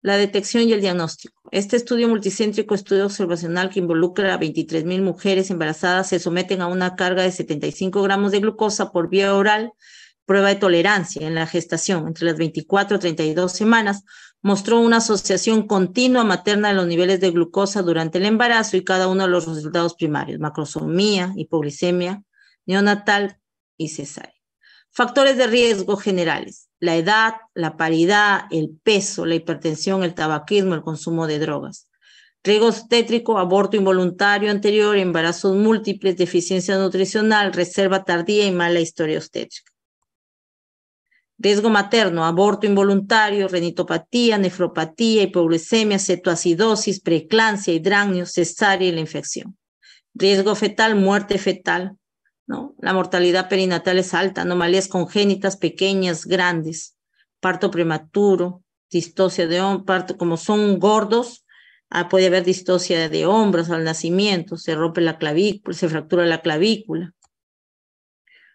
La detección y el diagnóstico. Este estudio multicéntrico, estudio observacional que involucra a 23.000 mujeres embarazadas, se someten a una carga de 75 gramos de glucosa por vía oral, prueba de tolerancia en la gestación entre las 24 y 32 semanas, mostró una asociación continua materna de los niveles de glucosa durante el embarazo y cada uno de los resultados primarios, macrosomía, hipoglicemia neonatal y cesárea. Factores de riesgo generales, la edad, la paridad, el peso, la hipertensión, el tabaquismo, el consumo de drogas. Riesgo obstétrico, aborto involuntario anterior, embarazos múltiples, deficiencia nutricional, reserva tardía y mala historia obstétrica. Riesgo materno, aborto involuntario, renitopatía, nefropatía, hipoglucemia, cetoacidosis, preeclampsia, hidranio, cesárea y la infección. Riesgo fetal, muerte fetal, la mortalidad perinatal es alta, anomalías congénitas pequeñas, grandes, parto prematuro, distosia de hombros, como son gordos, ah, puede haber distosia de hombros al nacimiento, se rompe la clavícula, se fractura la clavícula.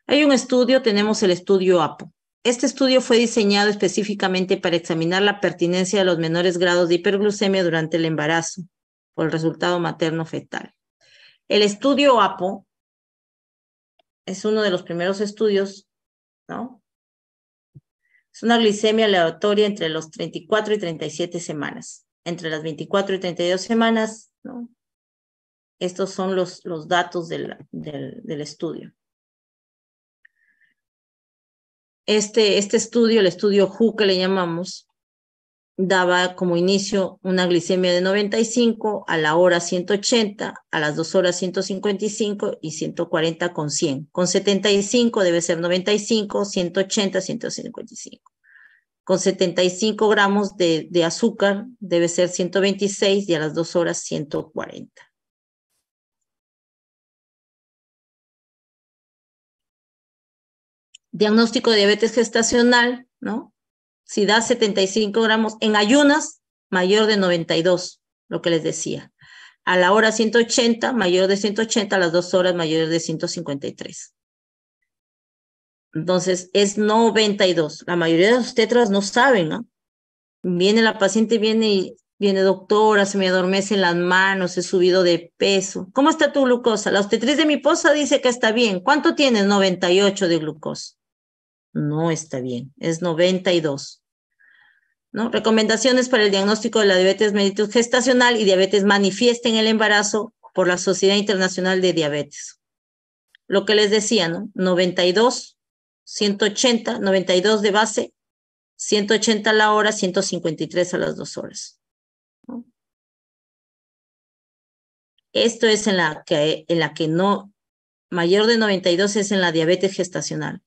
Hay un estudio, tenemos el estudio APO. Este estudio fue diseñado específicamente para examinar la pertinencia de los menores grados de hiperglucemia durante el embarazo por el resultado materno fetal. El estudio APO es uno de los primeros estudios, ¿no? Es una glicemia aleatoria entre los 34 y 37 semanas. Entre las 24 y 32 semanas, ¿no? Estos son los, los datos del, del, estudio. Este, este estudio, el estudio HU, que le llamamos, daba como inicio una glicemia de 95, a la hora 180, a las 2 horas 155 y 140 con 100. Con 75 debe ser 95, 180, 155. Con 75 gramos de, azúcar debe ser 126 y a las 2 horas 140. Diagnóstico de diabetes gestacional, ¿no? si da 75 gramos en ayunas, mayor de 92, lo que les decía. A la hora 180, mayor de 180, a las dos horas, mayor de 153. Entonces, es 92. La mayoría de los tetras no saben, ¿no? Viene la paciente, viene y viene doctora, se me adormecen las manos, he subido de peso. ¿Cómo está tu glucosa? La obstetriz de mi esposa dice que está bien. ¿Cuánto tienes? 98 de glucosa no está bien, es 92. ¿No? Recomendaciones para el diagnóstico de la diabetes gestacional y diabetes manifiesta en el embarazo por la Sociedad Internacional de Diabetes. Lo que les decía, ¿no? 92, 180, 92 de base, 180 a la hora, 153 a las dos horas. Esto es en la, en la que no, mayor de 92 es en la diabetes gestacional.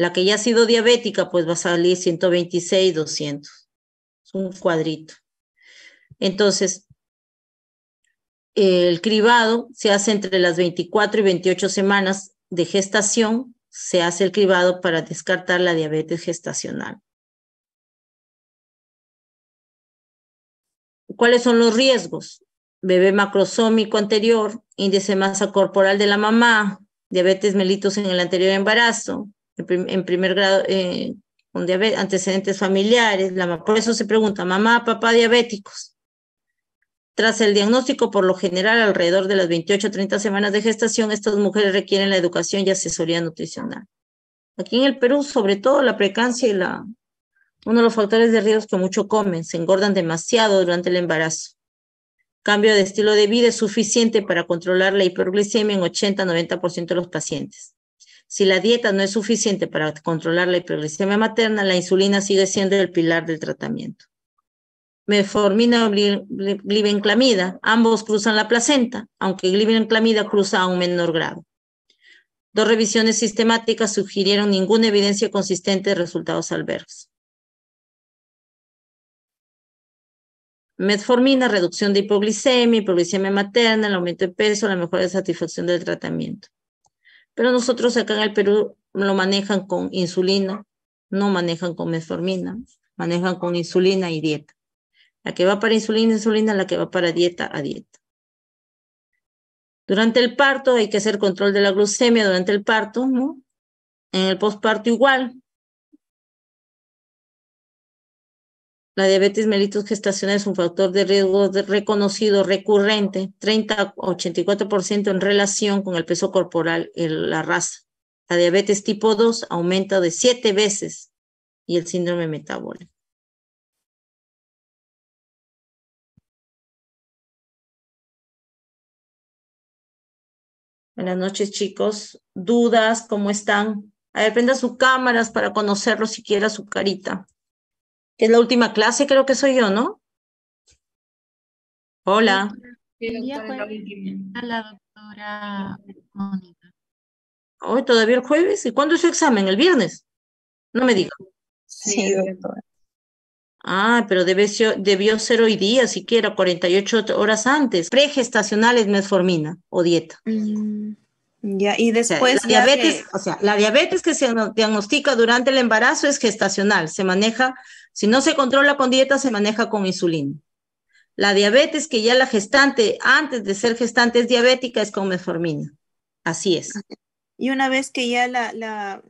La que ya ha sido diabética, pues va a salir 126, 200. Es un cuadrito. Entonces, el cribado se hace entre las 24 y 28 semanas de gestación, se hace el cribado para descartar la diabetes gestacional. ¿Cuáles son los riesgos? Bebé macrosómico anterior, índice de masa corporal de la mamá, diabetes mellitus en el anterior embarazo, en, primer grado, eh, con antecedentes familiares. La, por eso se pregunta, mamá, papá diabéticos. Tras el diagnóstico, por lo general, alrededor de las 28 a 30 semanas de gestación, estas mujeres requieren la educación y asesoría nutricional. Aquí en el Perú, sobre todo, la precancia y la, uno de los factores de riesgo que mucho comen, se engordan demasiado durante el embarazo. Cambio de estilo de vida es suficiente para controlar la hiperglicemia en 80-90% de los pacientes. Si la dieta no es suficiente para controlar la hiperglicemia materna, la insulina sigue siendo el pilar del tratamiento. Meformina o glibenclamida, ambos cruzan la placenta, aunque glibenclamida cruza a un menor grado. Dos revisiones sistemáticas sugirieron ninguna evidencia consistente de resultados adversos. Metformina, reducción de hipoglicemia, hipoglicemia materna, el aumento de peso, la mejora de satisfacción del tratamiento. Pero nosotros acá en el Perú lo manejan con insulina, no manejan con metformina, manejan con insulina y dieta. La que va para insulina, insulina, la que va para dieta, a dieta. Durante el parto hay que hacer control de la glucemia durante el parto, ¿no? En el postparto igual, La diabetes mellitus gestacional es un factor de riesgo reconocido recurrente, 30-84% en relación con el peso corporal y la raza. La diabetes tipo 2 aumenta de 7 veces y el síndrome metabólico. Buenas noches, chicos. ¿Dudas? ¿Cómo están? A sus cámaras para conocerlos siquiera su carita es la última clase, creo que soy yo, ¿no? Hola. Hoy todavía el jueves. ¿Y cuándo es su examen? ¿El viernes? No me dijo. Sí, doctora. Ah, pero debió ser hoy día, siquiera 48 horas antes. es metformina o dieta. Mm, ya, y después. diabetes, o sea, la diabetes que se diagnostica durante el embarazo es gestacional, se maneja si no se controla con dieta, se maneja con insulina. La diabetes, que ya la gestante, antes de ser gestante, es diabética, es con metformina. Así es. Y una vez que ya la,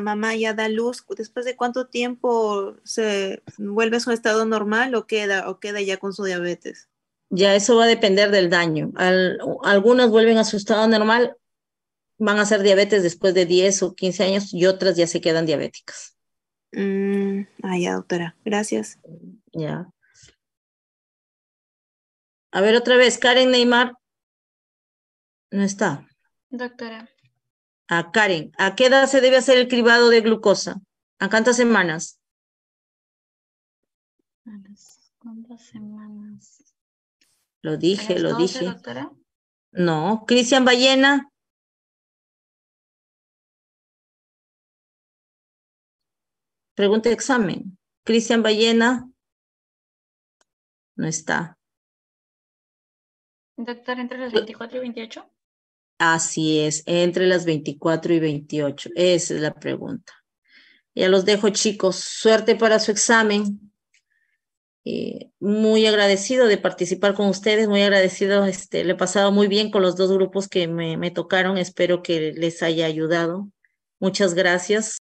mamá ya da luz, ¿después de cuánto tiempo se vuelve a su estado normal o queda, o queda ya con su diabetes? Ya eso va a depender del daño. Algunas vuelven a su estado normal, van a ser diabetes después de 10 o 15 años y otras ya se quedan diabéticas. Mm, ah, ya, doctora. Gracias. Ya. A ver, otra vez, Karen Neymar. No está. Doctora. A Karen, ¿a qué edad se debe hacer el cribado de glucosa? ¿A cuántas semanas? ¿A las cuántas semanas? Lo dije, lo dije. Doctora? No, Cristian Ballena. Pregunta de examen. Cristian Ballena. No está. entre las 24 y 28. Así es, entre las 24 y 28. Esa es la pregunta. Ya los dejo, chicos. Suerte para su examen. Eh, muy agradecido de participar con ustedes, muy agradecido, este, le he pasado muy bien con los dos grupos que me tocaron, espero que les haya ayudado. Muchas gracias.